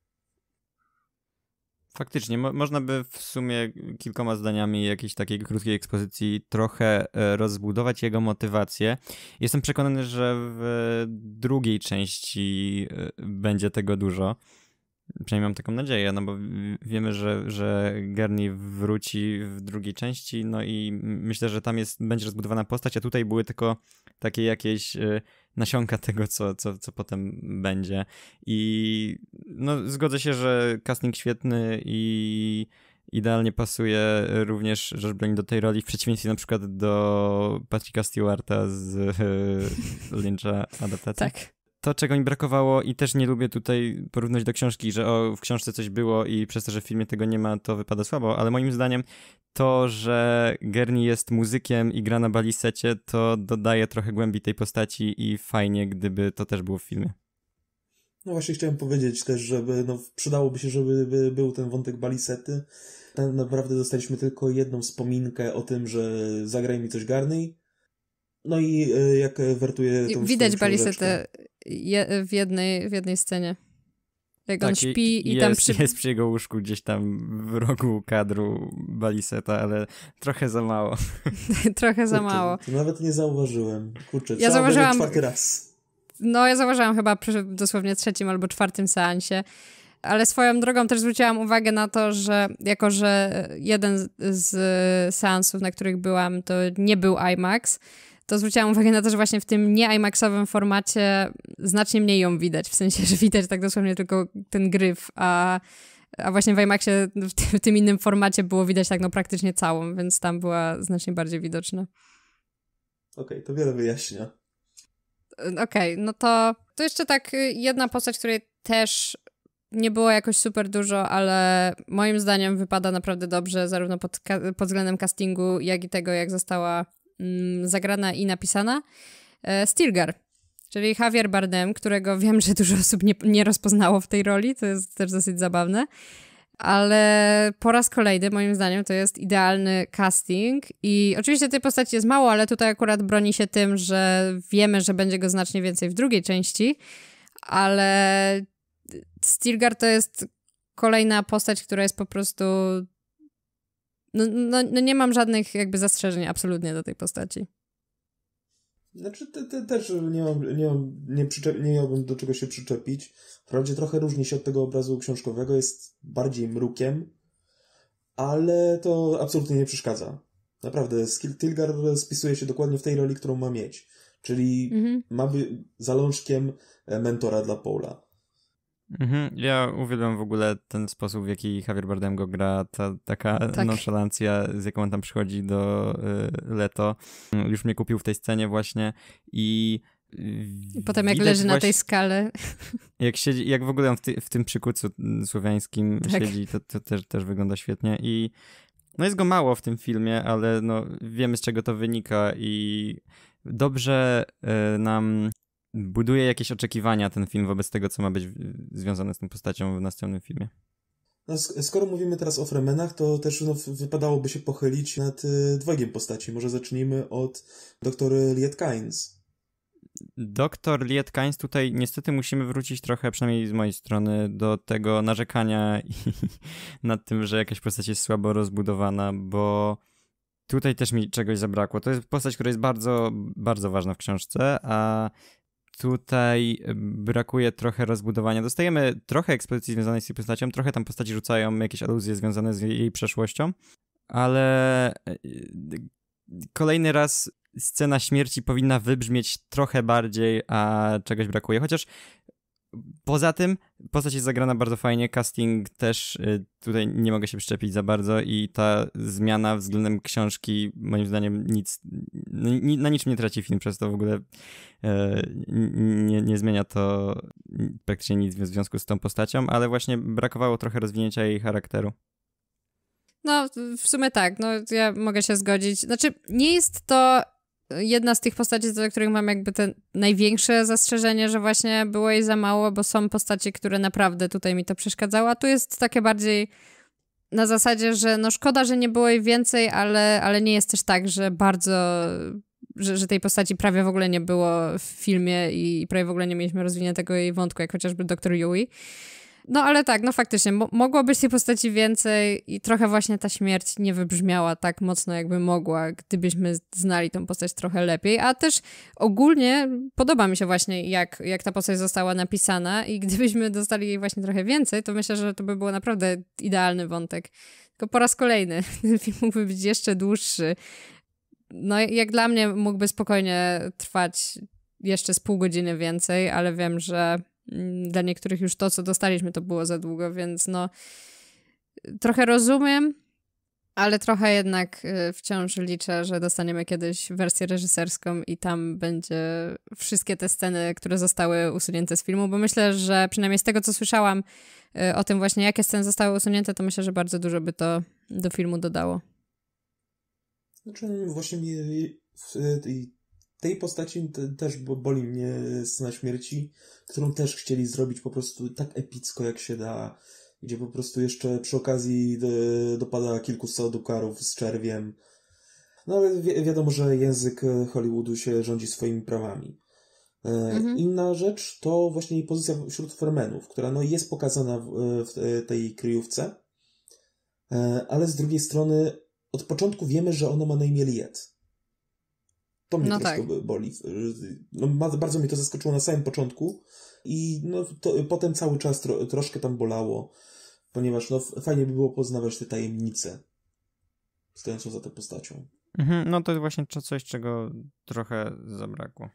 Faktycznie, mo można by w sumie kilkoma zdaniami jakiejś takiej krótkiej ekspozycji trochę e, rozbudować jego motywację. Jestem przekonany, że w drugiej części e, będzie tego dużo. Przynajmniej mam taką nadzieję, no bo wiemy, że, że Gerni wróci w drugiej części, no i myślę, że tam jest, będzie rozbudowana postać, a tutaj były tylko takie jakieś y, nasionka tego, co, co, co potem będzie. I no, zgodzę się, że casting świetny i idealnie pasuje również rzecz broni do tej roli, w przeciwieństwie na przykład do Patricka Stewarta z y, Lyncha adaptacji. Tak to, czego mi brakowało i też nie lubię tutaj porównać do książki, że o, w książce coś było i przez to, że w filmie tego nie ma, to wypada słabo, ale moim zdaniem to, że Gerni jest muzykiem i gra na balisecie, to dodaje trochę głębi tej postaci i fajnie, gdyby to też było w filmie. No właśnie chciałem powiedzieć też, żeby no, przydałoby się, żeby był ten wątek balisety. Tam naprawdę dostaliśmy tylko jedną wspominkę o tym, że zagraj mi coś Garni no i e, jak wertuje tą Widać balisetę je, w jednej, w jednej scenie. Jak tak, on śpi i, i tam przy... jest przy jego łóżku gdzieś tam w rogu kadru baliseta, ale trochę za mało. trochę za Kurczę, mało. To nawet nie zauważyłem. Kurczę, ja zauważyłam czwarty raz. No, ja zauważyłam chyba przy dosłownie trzecim albo czwartym seansie. Ale swoją drogą też zwróciłam uwagę na to, że jako, że jeden z seansów, na których byłam, to nie był IMAX, to zwróciłam uwagę na to, że właśnie w tym nie imax formacie znacznie mniej ją widać, w sensie, że widać tak dosłownie tylko ten gryf, a, a właśnie w IMAXie w, w tym innym formacie było widać tak no praktycznie całą, więc tam była znacznie bardziej widoczna. Okej, okay, to wiele wyjaśnia. Yy, okej, okay, no to, to jeszcze tak y, jedna postać, której też nie było jakoś super dużo, ale moim zdaniem wypada naprawdę dobrze, zarówno pod, pod względem castingu, jak i tego, jak została Mm, zagrana i napisana, e, Stilgar, czyli Javier Bardem, którego wiem, że dużo osób nie, nie rozpoznało w tej roli, to jest też dosyć zabawne. Ale po raz kolejny, moim zdaniem, to jest idealny casting. I oczywiście tej postaci jest mało, ale tutaj akurat broni się tym, że wiemy, że będzie go znacznie więcej w drugiej części. Ale Stilgar to jest kolejna postać, która jest po prostu no, no, no nie mam żadnych jakby zastrzeżeń absolutnie do tej postaci. Znaczy, te, te, też nie, mam, nie, mam, nie, przyczep, nie miałbym do czego się przyczepić. Wprawdzie trochę różni się od tego obrazu książkowego, jest bardziej mrukiem, ale to absolutnie nie przeszkadza. Naprawdę, Tilgar spisuje się dokładnie w tej roli, którą ma mieć. Czyli mhm. ma być zalążkiem e, mentora dla Paula. Mhm. Ja uwielbiam w ogóle ten sposób, w jaki Javier Bardem go gra, ta taka tak. nonszalancja, z jaką on tam przychodzi do y, Leto. Mm, już mnie kupił w tej scenie właśnie i... I potem jak leży właśnie, na tej skale. Jak siedzi, jak w ogóle on w, ty, w tym przykucu mm, słowiańskim tak. siedzi, to, to też, też wygląda świetnie i no jest go mało w tym filmie, ale no wiemy z czego to wynika i dobrze y, nam buduje jakieś oczekiwania ten film wobec tego, co ma być związane z tą postacią w następnym filmie. No, skoro mówimy teraz o Fremenach, to też no, wypadałoby się pochylić nad y, dwojgiem postaci. Może zacznijmy od dr Liet Kynes. Doktor Liet Kynes, tutaj niestety musimy wrócić trochę, przynajmniej z mojej strony, do tego narzekania i, nad tym, że jakaś postać jest słabo rozbudowana, bo tutaj też mi czegoś zabrakło. To jest postać, która jest bardzo, bardzo ważna w książce, a tutaj brakuje trochę rozbudowania. Dostajemy trochę ekspozycji związanej z jej postacią, trochę tam postaci rzucają jakieś aluzje związane z jej przeszłością, ale e, e, kolejny raz scena śmierci powinna wybrzmieć trochę bardziej, a czegoś brakuje. Chociaż Poza tym, postać jest zagrana bardzo fajnie, casting też y, tutaj nie mogę się przyczepić za bardzo i ta zmiana względem książki, moim zdaniem, nic, no, na niczym nie traci film, przez to w ogóle e, nie, nie, zmienia to praktycznie nic w związku z tą postacią, ale właśnie brakowało trochę rozwinięcia jej charakteru. No, w sumie tak, no ja mogę się zgodzić. Znaczy, nie jest to jedna z tych postaci, do których mam jakby te największe zastrzeżenie, że właśnie było jej za mało, bo są postacie, które naprawdę tutaj mi to przeszkadzało, a tu jest takie bardziej na zasadzie, że no szkoda, że nie było jej więcej, ale, ale nie jest też tak, że bardzo, że, że tej postaci prawie w ogóle nie było w filmie i prawie w ogóle nie mieliśmy rozwiniętego jej wątku, jak chociażby dr Yui. No ale tak, no faktycznie, mo mogło być tej postaci więcej i trochę właśnie ta śmierć nie wybrzmiała tak mocno, jakby mogła, gdybyśmy znali tą postać trochę lepiej. A też ogólnie podoba mi się właśnie, jak, jak ta postać została napisana i gdybyśmy dostali jej właśnie trochę więcej, to myślę, że to by było naprawdę idealny wątek. Tylko po raz kolejny ten film mógłby być jeszcze dłuższy. No, jak dla mnie mógłby spokojnie trwać jeszcze z pół godziny więcej, ale wiem, że Mm, dla niektórych już to, co dostaliśmy, to było za długo, więc no trochę rozumiem, ale trochę jednak y, wciąż liczę, że dostaniemy kiedyś wersję reżyserską i tam będzie wszystkie te sceny, które zostały usunięte z filmu, bo myślę, że przynajmniej z tego, co słyszałam y, o tym właśnie, jakie sceny zostały usunięte, to myślę, że bardzo dużo by to do filmu dodało. Znaczy właśnie mi w tej tej postaci też boli mnie scena śmierci, którą też chcieli zrobić po prostu tak epicko jak się da, gdzie po prostu jeszcze przy okazji e, dopada kilku sadukarów z czerwiem. No ale wi wiadomo, że język e, Hollywoodu się rządzi swoimi prawami. E, mhm. Inna rzecz to właśnie pozycja wśród fermenów, która no jest pokazana w, w tej kryjówce, ale z drugiej strony od początku wiemy, że ona ma na imię Liet. To mnie no troszkę tak. boli. No, bardzo mnie to zaskoczyło na samym początku i no, to, potem cały czas tro, troszkę tam bolało, ponieważ no, fajnie by było poznawać te tajemnice stojącą za tą postacią. Mhm, no to jest właśnie coś, czego trochę zabrakło.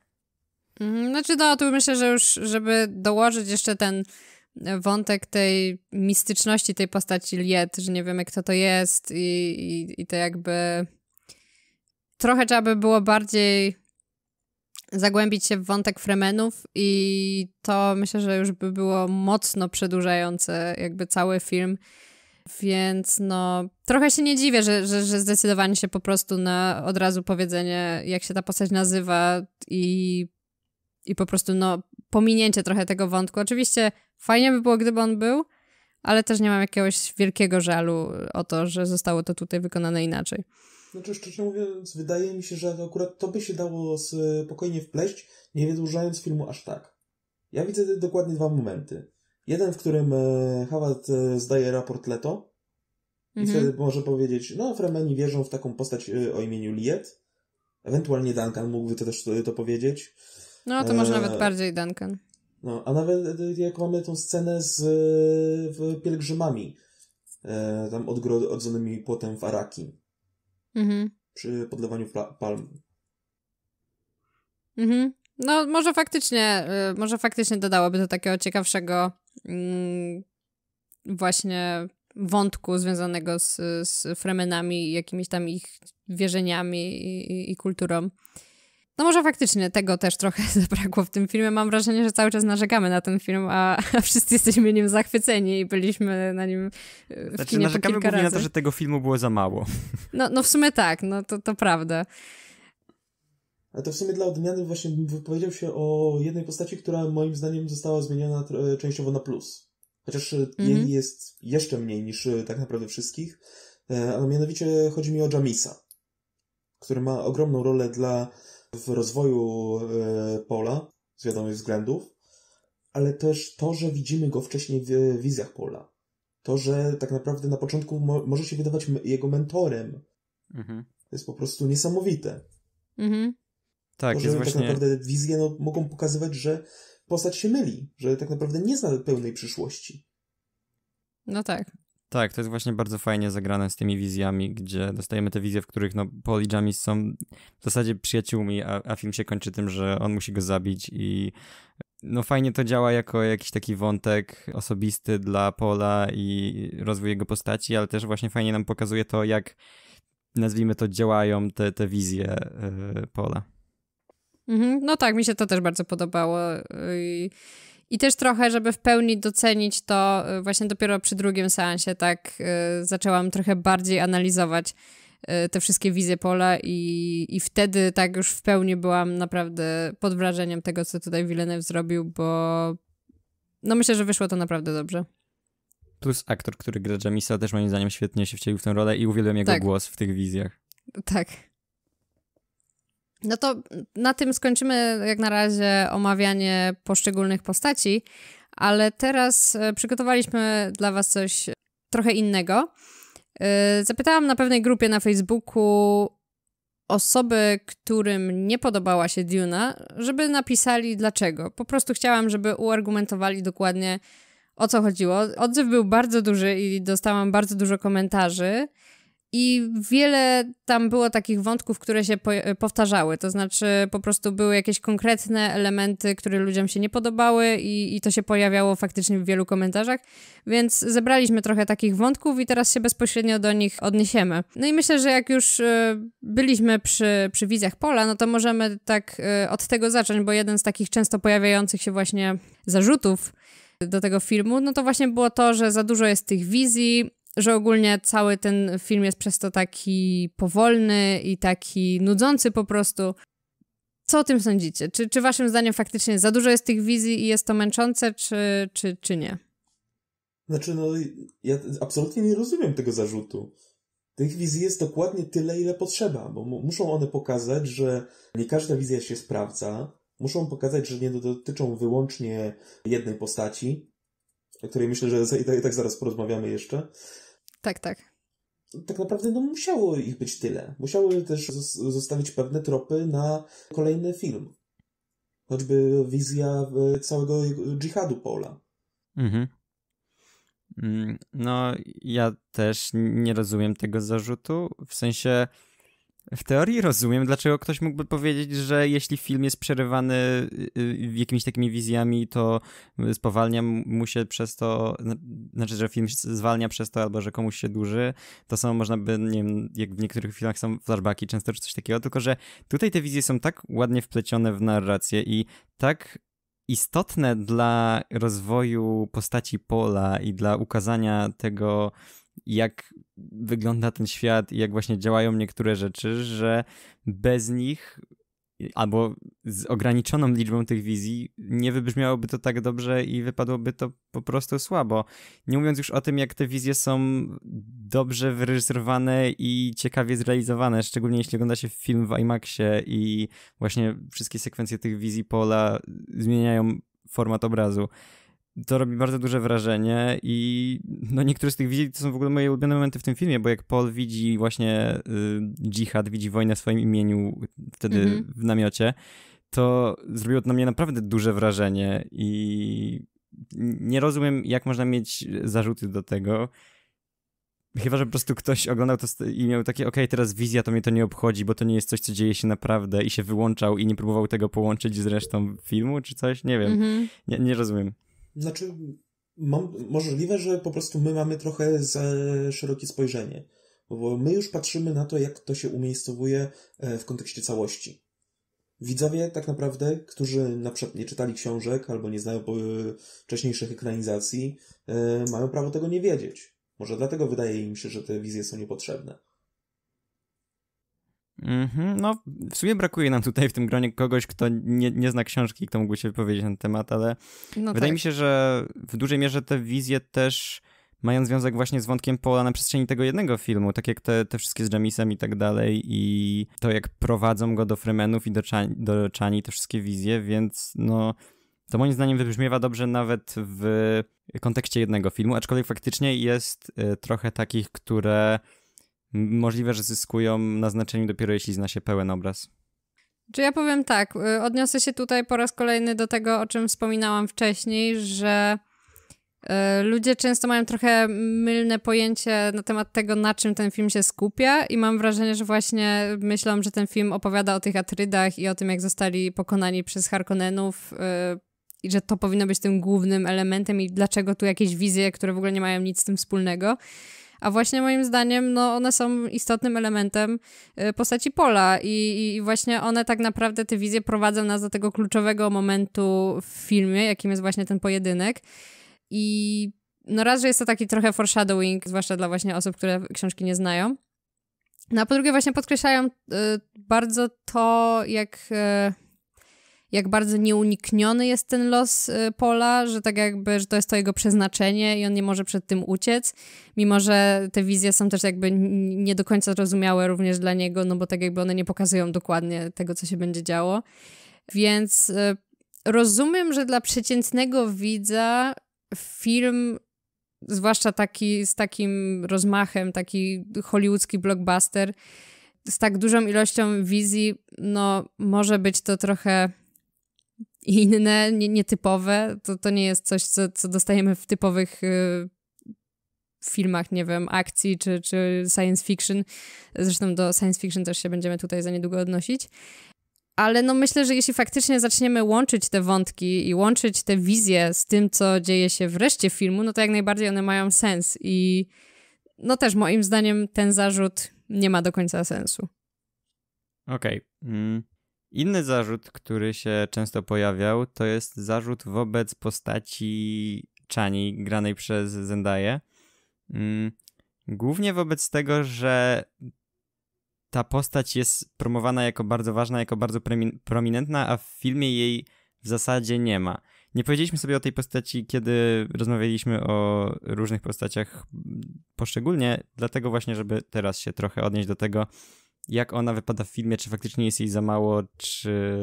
Mhm, znaczy, no tu myślę, że już, żeby dołożyć jeszcze ten wątek tej mistyczności tej postaci Liet, że nie wiemy kto to jest i, i, i to jakby trochę trzeba by było bardziej zagłębić się w wątek fremenów i to myślę, że już by było mocno przedłużające jakby cały film. Więc no, trochę się nie dziwię, że, że, że się po prostu na od razu powiedzenie, jak się ta postać nazywa i, i po prostu no, pominięcie trochę tego wątku. Oczywiście fajnie by było, gdyby on był, ale też nie mam jakiegoś wielkiego żalu o to, że zostało to tutaj wykonane inaczej. Znaczy, szczerze mówiąc, wydaje mi się, że akurat to by się dało e, spokojnie wpleść, nie wydłużając filmu aż tak. Ja widzę dokładnie dwa momenty. Jeden, w którym e, Hawat e, zdaje raport Leto i mhm. wtedy może powiedzieć, no Fremeni wierzą w taką postać o imieniu Liet. Ewentualnie Duncan mógłby to też to powiedzieć. No, to może e... nawet bardziej Duncan. No, a nawet jak mamy tą scenę z w, pielgrzymami, e, tam odgrodzonymi płotem w Arakim. Mhm. Przy podlewaniu palm. Mhm. No, może faktycznie, y, może faktycznie dodałoby to takiego ciekawszego mm, właśnie wątku związanego z, z Fremenami, jakimiś tam ich wierzeniami i, i, i kulturą. No może faktycznie tego też trochę zabrakło w tym filmie. Mam wrażenie, że cały czas narzekamy na ten film, a, a wszyscy jesteśmy nim zachwyceni i byliśmy na nim e, w znaczy, kinie narzekamy po kilka razy. na to, że tego filmu było za mało. No, no w sumie tak, no to, to prawda. Ale to w sumie dla odmiany właśnie wypowiedział się o jednej postaci, która moim zdaniem została zmieniona e, częściowo na plus. Chociaż e, jej mhm. jest jeszcze mniej niż tak naprawdę wszystkich. A mianowicie chodzi mi o Jamisa, który ma ogromną rolę dla w rozwoju e, pola z wiadomych względów, ale też to, że widzimy go wcześniej w wizjach pola. To, że tak naprawdę na początku mo może się wydawać jego mentorem. Mhm. To jest po prostu niesamowite. Mhm. Tak, to, jest tak właśnie... naprawdę wizje no, mogą pokazywać, że postać się myli, że tak naprawdę nie zna pełnej przyszłości. No tak. Tak, to jest właśnie bardzo fajnie zagrane z tymi wizjami, gdzie dostajemy te wizje, w których no, Paul i Jamis są w zasadzie przyjaciółmi, a, a film się kończy tym, że on musi go zabić i no fajnie to działa jako jakiś taki wątek osobisty dla Pola i rozwój jego postaci, ale też właśnie fajnie nam pokazuje to, jak nazwijmy to działają te, te wizje yy, e, Pola. Mhm, no tak, mi się to też bardzo podobało. I też trochę, żeby w pełni docenić to, y, właśnie dopiero przy drugim seansie, tak y, zaczęłam trochę bardziej analizować y, te wszystkie wizje pola i, i wtedy tak już w pełni byłam naprawdę pod wrażeniem tego, co tutaj Villeneuve zrobił, bo no myślę, że wyszło to naprawdę dobrze. Plus aktor, który gra Jamisa, też moim zdaniem świetnie się wcielił w tę rolę i uwielbiam jego tak. głos w tych wizjach. Tak. No to na tym skończymy jak na razie omawianie poszczególnych postaci, ale teraz e, przygotowaliśmy dla Was coś trochę innego. E, zapytałam na pewnej grupie na Facebooku osoby, którym nie podobała się Duna, żeby napisali dlaczego. Po prostu chciałam, żeby uargumentowali dokładnie o co chodziło. Odzew był bardzo duży i dostałam bardzo dużo komentarzy. I wiele tam było takich wątków, które się po powtarzały. To znaczy, po prostu były jakieś konkretne elementy, które ludziom się nie podobały, i, i to się pojawiało faktycznie w wielu komentarzach. Więc zebraliśmy trochę takich wątków i teraz się bezpośrednio do nich odniesiemy. No i myślę, że jak już e, byliśmy przy, przy wizjach pola, no to możemy tak e, od tego zacząć, bo jeden z takich często pojawiających się właśnie zarzutów do tego filmu, no to właśnie było to, że za dużo jest tych wizji, że ogólnie cały ten film jest przez to taki powolny i taki nudzący po prostu. Co o tym sądzicie? Czy, czy waszym zdaniem faktycznie za dużo jest tych wizji i jest to męczące, czy, czy, czy nie? Znaczy, no, ja absolutnie nie rozumiem tego zarzutu. Tych wizji jest dokładnie tyle, ile potrzeba, bo muszą one pokazać, że nie każda wizja się sprawdza, muszą pokazać, że nie dotyczą wyłącznie jednej postaci, o której myślę, że i tak, i tak zaraz porozmawiamy jeszcze. Tak, tak. Tak naprawdę no, musiało ich być tyle. Musiały też zostawić pewne tropy na kolejny film. Choćby wizja e, całego dżihadu Paula. Mhm. Mm, no, ja też nie rozumiem tego zarzutu. W sensie w teorii rozumiem, dlaczego ktoś mógłby powiedzieć, że jeśli film jest przerywany y, y, jakimiś takimi wizjami, to spowalnia mu się przez to, znaczy, że film zwalnia przez to, albo że komuś się duży. To samo można by, nie wiem, jak w niektórych filmach są flashbacki często czy coś takiego, tylko że tutaj te wizje są tak ładnie wplecione w narrację i tak istotne dla rozwoju postaci Pola i dla ukazania tego jak wygląda ten świat i jak właśnie działają niektóre rzeczy, że bez nich y, albo z ograniczoną liczbą tych wizji nie wybrzmiałoby to tak dobrze i wypadłoby to po prostu słabo. Nie mówiąc już o tym, jak te wizje są dobrze wyreżyserowane i ciekawie zrealizowane, szczególnie jeśli ogląda się film w IMAXie i właśnie wszystkie sekwencje tych wizji pola zmieniają format obrazu to robi bardzo duże wrażenie i no niektóre z tych wizji to są w ogóle moje ulubione momenty w tym filmie, bo jak Paul widzi właśnie y, dżihad, widzi wojnę w swoim imieniu wtedy mm -hmm. w namiocie, to zrobiło to na mnie naprawdę duże wrażenie i nie rozumiem, jak można mieć zarzuty do tego. Chyba, że po prostu ktoś oglądał to i miał takie, okej, okay, teraz wizja, to mnie to nie obchodzi, bo to nie jest coś, co dzieje się naprawdę i się wyłączał i nie próbował tego połączyć z resztą filmu czy coś, nie wiem, mm -hmm. nie, nie rozumiem. Znaczy, mam, możliwe, że po prostu my mamy trochę za szerokie spojrzenie, bo my już patrzymy na to, jak to się umiejscowuje e, w kontekście całości. Widzowie tak naprawdę, którzy na przykład nie czytali książek albo nie znają e, wcześniejszych ekranizacji, e, mają prawo tego nie wiedzieć. Może dlatego wydaje im się, że te wizje są niepotrzebne. Mm-hmm. No, w sumie brakuje nam tutaj w tym gronie kogoś, kto nie, nie zna książki, kto mógłby się wypowiedzieć na ten temat, ale no wydaje tak. mi się, że w dużej mierze te wizje też mają związek właśnie z wątkiem Pola na przestrzeni tego jednego filmu, tak jak te, te wszystkie z Jamisem i tak dalej i to jak prowadzą go do Fremenów i do Czani, do Czani te wszystkie wizje, więc no... To moim zdaniem wybrzmiewa dobrze nawet w kontekście jednego filmu, aczkolwiek faktycznie jest y, trochę takich, które Możliwe, że zyskują na znaczeniu dopiero jeśli zna się pełen obraz. Czy ja powiem tak, y, odniosę się tutaj po raz kolejny do tego, o czym wspominałam wcześniej, że y, ludzie często mają trochę mylne pojęcie na temat tego, na czym ten film się skupia i mam wrażenie, że właśnie myślą, że ten film opowiada o tych Atrydach i o tym, jak zostali pokonani przez Harkonnenów y, i że to powinno być tym głównym elementem i dlaczego tu jakieś wizje, które w ogóle nie mają nic z tym wspólnego. A właśnie moim zdaniem, no one są istotnym elementem y, postaci Pola i, i właśnie one tak naprawdę te wizje prowadzą nas do tego kluczowego momentu w filmie, jakim jest właśnie ten pojedynek. I no raz, że jest to taki trochę foreshadowing, zwłaszcza dla właśnie osób, które książki nie znają. No a po drugie właśnie podkreślają y, bardzo to, jak y, jak bardzo nieunikniony jest ten los y, Pola, że tak jakby, że to jest to jego przeznaczenie i on nie może przed tym uciec, mimo że te wizje są też jakby nie do końca zrozumiałe również dla niego, no bo tak jakby one nie pokazują dokładnie tego, co się będzie działo. Więc y, rozumiem, że dla przeciętnego widza film zwłaszcza taki z takim rozmachem, taki hollywoodzki blockbuster, z tak dużą ilością wizji, no może być to trochę inne, nie, nietypowe. To, to nie jest coś, co, co dostajemy w typowych y, filmach, nie wiem, akcji czy, czy science fiction. Zresztą do science fiction też się będziemy tutaj za niedługo odnosić. Ale no myślę, że jeśli faktycznie zaczniemy łączyć te wątki i łączyć te wizje z tym, co dzieje się w reszcie filmu, no to jak najbardziej one mają sens. I no też moim zdaniem ten zarzut nie ma do końca sensu. Okej. Okay. Mm. Inny zarzut, który się często pojawiał, to jest zarzut wobec postaci Chani granej przez Zendaya. Mm, głównie wobec tego, że ta postać jest promowana jako bardzo ważna, jako bardzo prominentna, a w filmie jej w zasadzie nie ma. Nie powiedzieliśmy sobie o tej postaci, kiedy rozmawialiśmy o różnych postaciach mm, poszczególnie, dlatego właśnie, żeby teraz się trochę odnieść do tego, jak ona wypada w filmie, czy faktycznie jest jej za mało, czy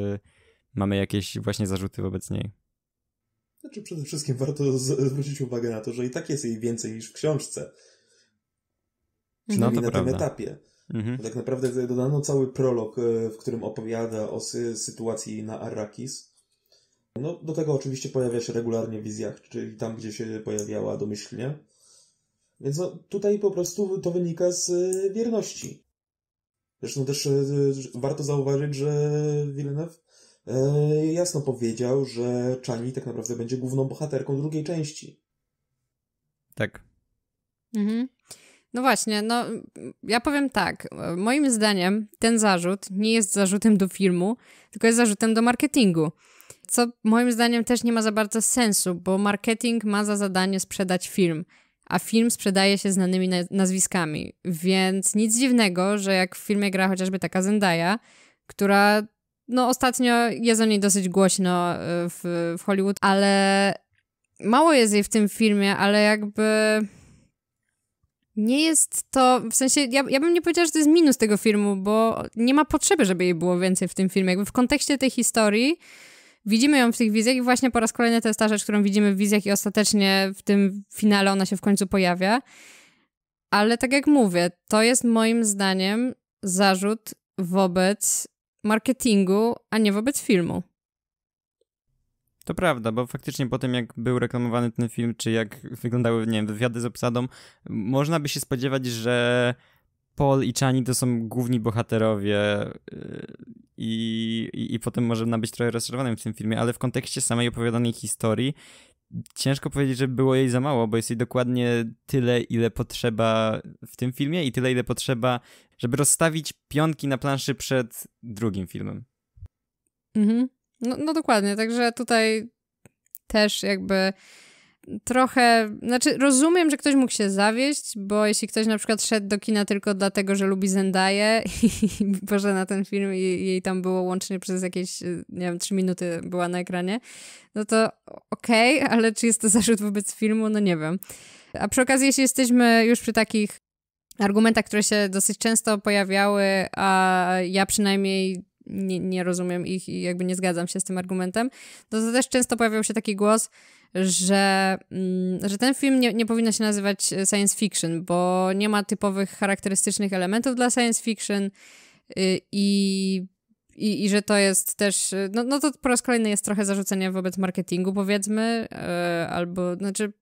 mamy jakieś właśnie zarzuty wobec niej? Znaczy przede wszystkim warto zwrócić uwagę na to, że i tak jest jej więcej niż w książce. Przynajmniej no, na prawda. tym etapie. Mhm. Tak naprawdę dodano cały prolog, e, w którym opowiada o sy sytuacji na Arrakis. No, do tego oczywiście pojawia się regularnie w wizjach, czyli tam, gdzie się pojawiała domyślnie. Więc no, tutaj po prostu to wynika z e, wierności. Zresztą też e, warto zauważyć, że Villeneuve e, jasno powiedział, że Chani tak naprawdę będzie główną bohaterką drugiej części. Tak. Mhm. No właśnie, no ja powiem tak. Moim zdaniem ten zarzut nie jest zarzutem do filmu, tylko jest zarzutem do marketingu. Co moim zdaniem też nie ma za bardzo sensu, bo marketing ma za zadanie sprzedać film a film sprzedaje się znanymi nazwiskami. Więc nic dziwnego, że jak w filmie gra chociażby taka Zendaya, która no ostatnio jest o niej dosyć głośno y, w, w Hollywood, ale mało jest jej w tym filmie, ale jakby nie jest to, w sensie, ja, ja bym nie powiedziała, że to jest minus tego filmu, bo nie ma potrzeby, żeby jej było więcej w tym filmie. Jakby w kontekście tej historii, Widzimy ją w tych wizjach i właśnie po raz kolejny to jest ta rzecz, którą widzimy w wizjach i ostatecznie w tym finale ona się w końcu pojawia. Ale tak jak mówię, to jest moim zdaniem zarzut wobec marketingu, a nie wobec filmu. To prawda, bo faktycznie po tym, jak był reklamowany ten film, czy jak wyglądały, nie wiem, wywiady z obsadą, można by się spodziewać, że Paul i Chani to są główni bohaterowie y, i, i, i potem możemy być trochę rozczarowanym w tym filmie, ale w kontekście samej opowiadanej historii ciężko powiedzieć, że było jej za mało, bo jest jej dokładnie tyle, ile potrzeba w tym filmie i tyle, ile potrzeba, żeby rozstawić pionki na planszy przed drugim filmem. Mhm. No, no dokładnie, także tutaj też jakby trochę, znaczy rozumiem, że ktoś mógł się zawieść, bo jeśli ktoś na przykład szedł do kina tylko dlatego, że lubi Zendaya i poszedł na ten film i jej tam było łącznie przez jakieś, e, nie wiem, trzy minuty była na ekranie, no to okej, okay, ale czy jest to zarzut wobec filmu? No nie wiem. A przy okazji, jeśli jesteśmy już przy takich argumentach, które się dosyć często pojawiały, a ja przynajmniej nie, nie rozumiem ich i jakby nie zgadzam się z tym argumentem, no to też często pojawiał się taki głos, że, mm, że ten film nie, nie powinno się nazywać e, science fiction, bo nie ma typowych charakterystycznych elementów dla science fiction y, i, i, i że to jest też, e, no, no to po raz kolejny jest trochę zarzucenie wobec marketingu powiedzmy, e, albo, znaczy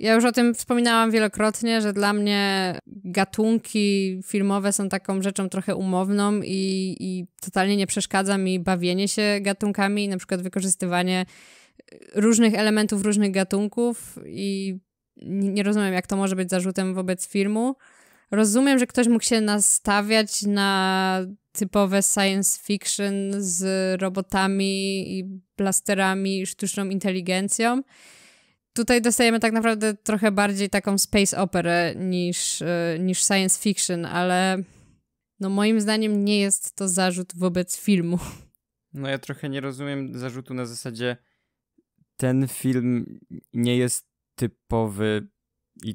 ja już o tym wspominałam wielokrotnie, że dla mnie gatunki filmowe są taką rzeczą trochę umowną i, i totalnie nie przeszkadza mi bawienie się gatunkami, na przykład wykorzystywanie różnych elementów różnych gatunków i nie rozumiem, jak to może być zarzutem wobec filmu. Rozumiem, że ktoś mógł się nastawiać na typowe science fiction z robotami i blasterami i sztuczną inteligencją tutaj dostajemy tak naprawdę trochę bardziej taką space operę niż, e, niż science fiction, ale no moim zdaniem nie jest to zarzut wobec filmu. No ja trochę nie rozumiem zarzutu na zasadzie ten film nie jest typowy i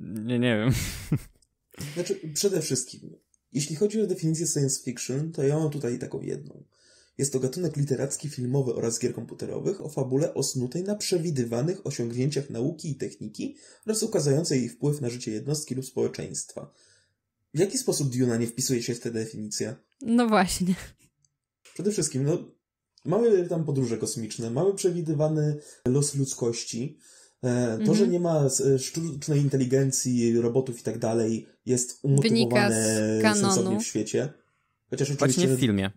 nie, nie wiem. Znaczy, przede wszystkim, jeśli chodzi o definicję science fiction, to ja mam tutaj taką jedną. Jest to gatunek literacki-filmowy oraz gier komputerowych o fabule osnutej na przewidywanych osiągnięciach nauki i techniki oraz ukazującej jej wpływ na życie jednostki lub społeczeństwa. W jaki sposób Duna nie wpisuje się w tę definicję? No właśnie. Przede wszystkim, no, mamy tam podróże kosmiczne, mamy przewidywany los ludzkości. E, to, mhm. że nie ma e, sztucznej inteligencji, robotów i tak dalej, jest umotywowane sensownie w świecie. Chociaż oczywiście... Właśnie w filmie.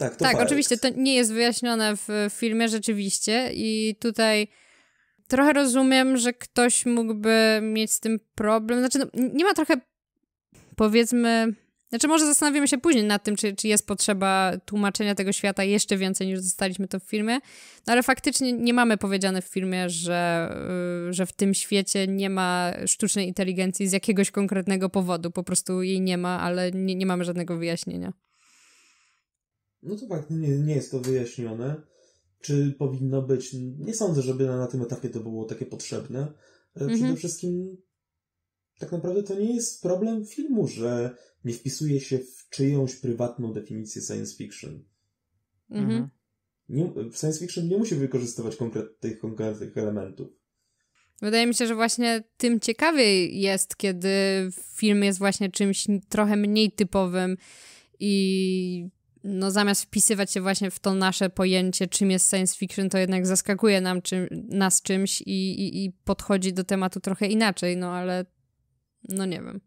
Tak, tak oczywiście to nie jest wyjaśnione w filmie rzeczywiście i tutaj trochę rozumiem, że ktoś mógłby mieć z tym problem. Znaczy, no, nie ma trochę powiedzmy. Znaczy, może zastanowimy się później nad tym, czy, czy jest potrzeba tłumaczenia tego świata jeszcze więcej niż zostaliśmy to w filmie. No ale faktycznie nie mamy powiedziane w filmie, że, y, że w tym świecie nie ma sztucznej inteligencji z jakiegoś konkretnego powodu. Po prostu jej nie ma, ale nie, nie mamy żadnego wyjaśnienia. No to tak, nie, nie jest to wyjaśnione. Czy powinno być? Nie sądzę, żeby na, na tym etapie to było takie potrzebne. E, mhm. Przede wszystkim tak naprawdę to nie jest problem filmu, że nie wpisuje się w czyjąś prywatną definicję science fiction. Mhm. Nie, science fiction nie musi wykorzystywać tych konkretnych elementów. Wydaje mi się, że właśnie tym ciekawiej jest, kiedy film jest właśnie czymś trochę mniej typowym i no zamiast wpisywać się właśnie w to nasze pojęcie, czym jest science fiction, to jednak zaskakuje nam czym, nas czymś i, i, i podchodzi do tematu trochę inaczej, no ale no nie wiem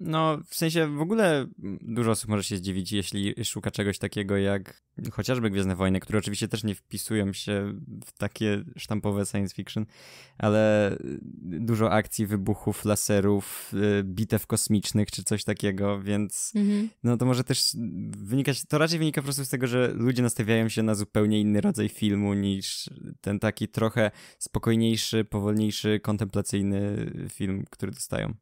no, w sensie w ogóle dużo osób może się zdziwić, jeśli szuka czegoś takiego jak chociażby Gwiezdne Wojny, które oczywiście też nie wpisują się w takie sztampowe science fiction, ale dużo akcji, wybuchów, laserów, y, bitew kosmicznych czy coś takiego, więc mhm. no to może też wynikać, to raczej wynika po prostu z tego, że ludzie nastawiają się na zupełnie inny rodzaj filmu niż ten taki trochę spokojniejszy, powolniejszy, kontemplacyjny film, który dostają.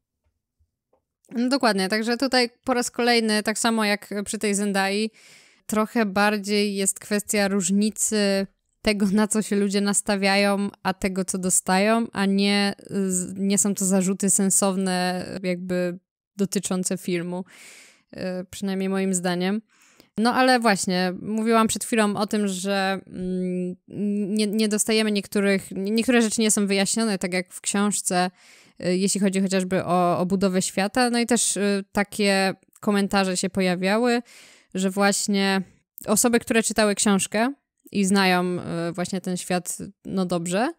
No dokładnie, także tutaj po raz kolejny, tak samo jak przy tej Zendai, trochę bardziej jest kwestia różnicy tego, na co się ludzie nastawiają, a tego, co dostają, a nie, nie są to zarzuty sensowne, jakby dotyczące filmu, e, przynajmniej moim zdaniem. No ale właśnie, mówiłam przed chwilą o tym, że mm, nie, nie dostajemy niektórych, niektóre rzeczy nie są wyjaśnione, tak jak w książce Y, jeśli chodzi chociażby o, o budowę świata. No i też y, takie komentarze się pojawiały, że właśnie osoby, które czytały książkę i znają y, właśnie ten świat no dobrze,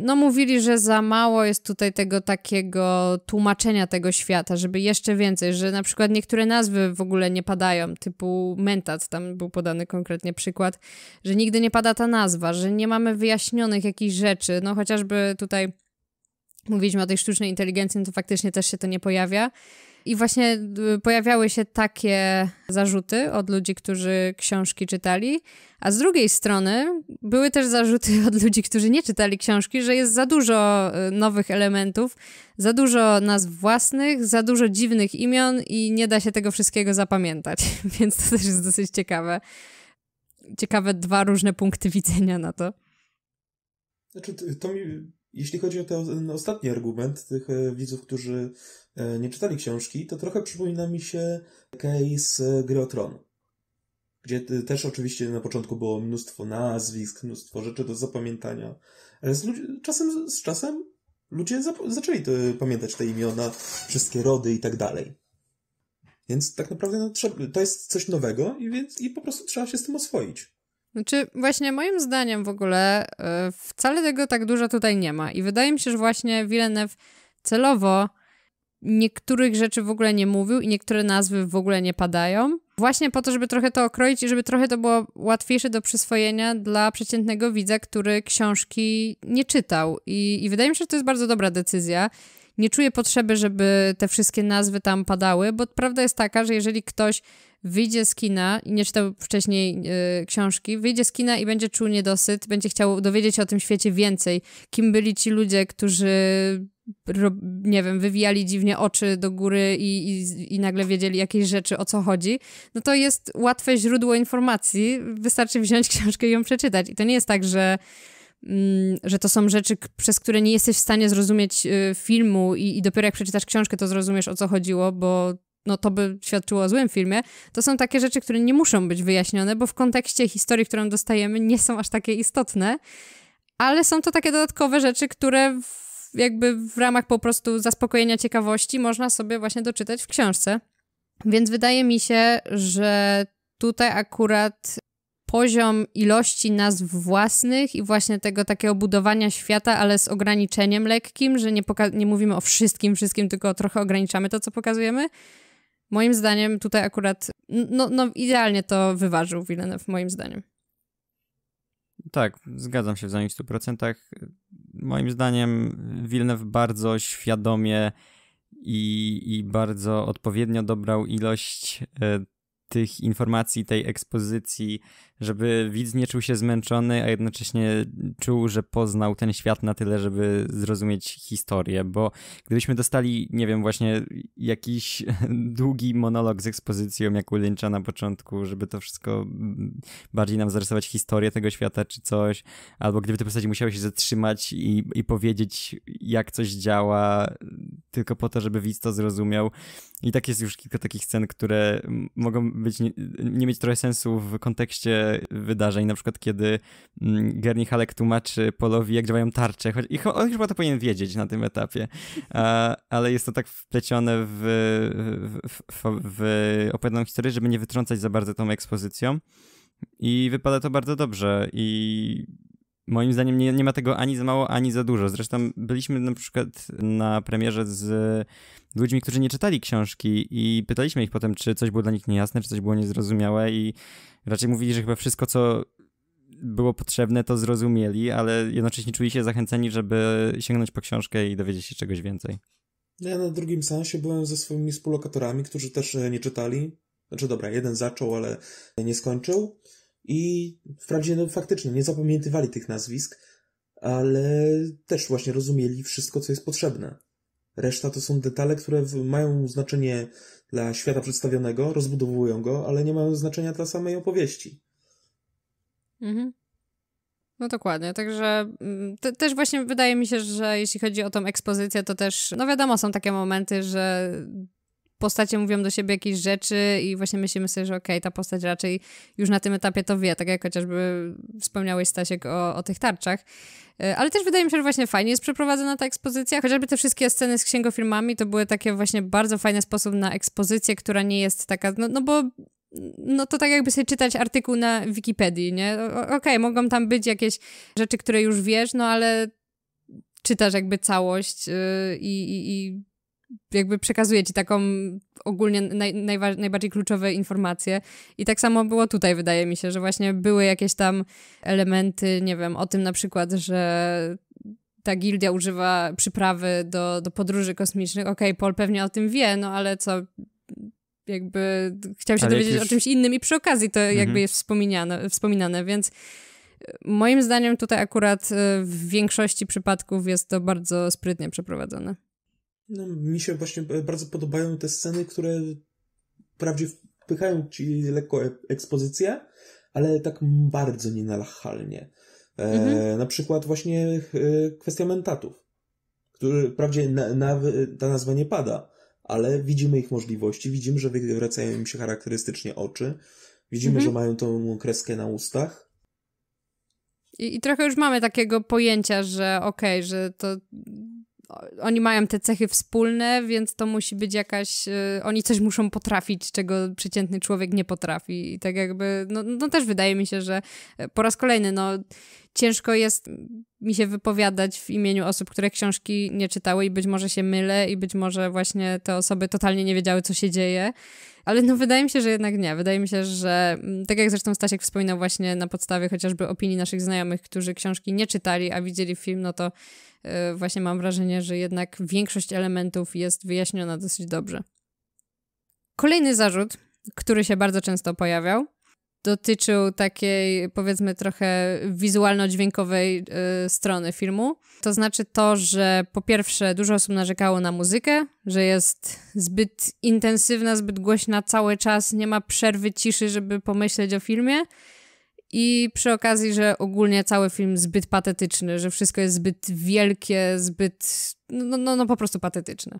no mówili, że za mało jest tutaj tego takiego tłumaczenia tego świata, żeby jeszcze więcej, że na przykład niektóre nazwy w ogóle nie padają, typu mentat, tam był podany konkretnie przykład, że nigdy nie pada ta nazwa, że nie mamy wyjaśnionych jakichś rzeczy, no chociażby tutaj mówiliśmy o tej sztucznej inteligencji, no to faktycznie też się to nie pojawia. I właśnie y, pojawiały się takie zarzuty od ludzi, którzy książki czytali, a z drugiej strony były też zarzuty od ludzi, którzy nie czytali książki, że jest za dużo y, nowych elementów, za dużo nazw własnych, za dużo dziwnych imion i nie da się tego wszystkiego zapamiętać. Więc to też jest dosyć ciekawe. Ciekawe dwa różne punkty widzenia na to. Znaczy, to mi jeśli chodzi o ten ostatni argument tych e, widzów, którzy e, nie czytali książki, to trochę przypomina mi się case e, Gry o Tron, gdzie też oczywiście na początku było mnóstwo nazwisk, mnóstwo rzeczy do zapamiętania, ale z, czasem, z czasem ludzie zaczęli to, pamiętać te imiona, wszystkie rody i tak dalej. Więc tak naprawdę no, to jest coś nowego i, więc, i po prostu trzeba się z tym oswoić. Znaczy, właśnie moim zdaniem w ogóle e, wcale tego tak dużo tutaj nie ma. I wydaje mi się, że właśnie Villeneuve celowo niektórych rzeczy w ogóle nie mówił i niektóre nazwy w ogóle nie padają. Właśnie po to, żeby trochę to okroić i żeby trochę to było łatwiejsze do przyswojenia dla przeciętnego widza, który książki nie czytał. I, i wydaje mi się, że to jest bardzo dobra decyzja. Nie czuję potrzeby, żeby te wszystkie nazwy tam padały, bo prawda jest taka, że jeżeli ktoś wyjdzie z kina, nie czytał wcześniej e, książki, wyjdzie z kina i będzie czuł niedosyt, będzie chciał dowiedzieć się o tym świecie więcej, kim byli ci ludzie, którzy nie wiem, wywijali dziwnie oczy do góry i, i, i, nagle wiedzieli jakieś rzeczy, o co chodzi, no to jest łatwe źródło informacji, wystarczy wziąć książkę i ją przeczytać. I to nie jest tak, że, mm, że to są rzeczy, przez które nie jesteś w stanie zrozumieć y, filmu i, i dopiero jak przeczytasz książkę, to zrozumiesz, o co chodziło, bo no to by świadczyło o złym filmie, to są takie rzeczy, które nie muszą być wyjaśnione, bo w kontekście historii, którą dostajemy, nie są aż takie istotne, ale są to takie dodatkowe rzeczy, które w, jakby w ramach po prostu zaspokojenia ciekawości można sobie właśnie doczytać w książce. Więc wydaje mi się, że tutaj akurat poziom ilości nazw własnych i właśnie tego takiego budowania świata, ale z ograniczeniem lekkim, że nie, nie mówimy o wszystkim, wszystkim, tylko trochę ograniczamy to, co pokazujemy, Moim zdaniem tutaj akurat, no, no idealnie to wyważył Villeneuve, moim zdaniem. Tak, zgadzam się w za nich 100%. Moim zdaniem Villeneuve bardzo świadomie i, i bardzo odpowiednio dobrał ilość e, tych informacji, tej ekspozycji, żeby widz nie czuł się zmęczony, a jednocześnie czuł, że poznał ten świat na tyle, żeby zrozumieć historię, bo gdybyśmy dostali, nie wiem, właśnie jakiś długi monolog z ekspozycją, jak u Lyncha na początku, żeby to wszystko bardziej nam zarysować historię tego świata czy coś, albo gdyby te postaci musiały się zatrzymać i, i powiedzieć, jak coś działa, tylko po to, żeby widz to zrozumiał. I tak jest już kilka takich scen, które mogą być, nie, nie mieć trochę sensu w kontekście wydarzeń, na przykład kiedy mm, Gerni Halek tłumaczy Polowi, jak działają tarcze, choć ich, on chyba to powinien wiedzieć na tym etapie, a, ale jest to tak wplecione w, w, w, w opowiadaną historię, żeby nie wytrącać za bardzo tą ekspozycją. I wypada to bardzo dobrze. I Moim zdaniem nie, nie ma tego ani za mało, ani za dużo. Zresztą byliśmy na przykład na premierze z ludźmi, którzy nie czytali książki i pytaliśmy ich potem, czy coś było dla nich niejasne, czy coś było niezrozumiałe i raczej mówili, że chyba wszystko, co było potrzebne, to zrozumieli, ale jednocześnie czuli się zachęceni, żeby sięgnąć po książkę i dowiedzieć się czegoś więcej. Ja na drugim sensie byłem ze swoimi współlokatorami, którzy też e, nie czytali. Znaczy, dobra, jeden zaczął, ale nie skończył. I wprawdzie no, faktycznie nie zapamiętywali tych nazwisk, ale też właśnie rozumieli wszystko, co jest potrzebne. Reszta to są detale, które mają znaczenie dla świata przedstawionego, rozbudowują go, ale nie mają znaczenia dla samej opowieści. Mhm. No dokładnie, także mm, te, też właśnie wydaje mi się, że jeśli chodzi o tą ekspozycję, to też, no wiadomo, są takie momenty, że postacie mówią do siebie jakieś rzeczy i właśnie myślimy sobie, że okej, okay, ta postać raczej już na tym etapie to wie, tak jak chociażby wspomniałeś Stasiek o, o tych tarczach. E, ale też wydaje mi się, że właśnie fajnie jest przeprowadzona ta ekspozycja. Chociażby te wszystkie sceny z księgofilmami to były takie właśnie bardzo fajny sposób na ekspozycję, która nie jest taka, no, no bo no to tak jakby sobie czytać artykuł na Wikipedii, nie? Okej, okay, mogą tam być jakieś rzeczy, które już wiesz, no ale czytasz jakby całość y, i, i jakby przekazuje ci taką ogólnie naj, najwa- najbardziej kluczowe informacje. I tak samo było tutaj, wydaje mi się, że właśnie były jakieś tam elementy, nie wiem, o tym na przykład, że ta gildia używa przyprawy do, do podróży kosmicznych. Okej, okay, Paul pewnie o tym wie, no ale co, jakby chciał się ale dowiedzieć o czymś innym i przy okazji to mhm. jakby jest wspominane, wspominane, więc e, moim zdaniem tutaj akurat e, w większości przypadków jest to bardzo sprytnie przeprowadzone. No, mi się właśnie bardzo podobają te sceny, które wprawdzie wpychają ci lekko e- ekspozycję, ale tak bardzo nienachalnie. E, mhm. na przykład właśnie e, kwestia mentatów, który wprawdzie na, na, ta nazwa nie pada, ale widzimy ich możliwości, widzimy, że wywracają im się charakterystycznie oczy, widzimy, mhm. że mają tą kreskę na ustach. I, I, trochę już mamy takiego pojęcia, że okej, okay, że to oni mają te cechy wspólne, więc to musi być jakaś, e, oni coś muszą potrafić, czego przeciętny człowiek nie potrafi. I tak jakby, no, no też wydaje mi się, że e, po raz kolejny, no ciężko jest mi się wypowiadać w imieniu osób, które książki nie czytały i być może się mylę i być może właśnie te osoby totalnie nie wiedziały, co się dzieje. Ale no wydaje mi się, że jednak nie. Wydaje mi się, że mm, tak jak zresztą Stasiek wspominał właśnie na podstawie chociażby opinii naszych znajomych, którzy książki nie czytali, a widzieli film, no to E, właśnie mam wrażenie, że jednak większość elementów jest wyjaśniona dosyć dobrze. Kolejny zarzut, który się bardzo często pojawiał, dotyczył takiej, powiedzmy, trochę wizualno-dźwiękowej y, strony filmu. To znaczy to, że po pierwsze dużo osób narzekało na muzykę, że jest zbyt intensywna, zbyt głośna cały czas, nie ma przerwy ciszy, żeby pomyśleć o filmie. I przy okazji, że ogólnie cały film zbyt patetyczny, że wszystko jest zbyt wielkie, zbyt. No, no, no, no po prostu patetyczne.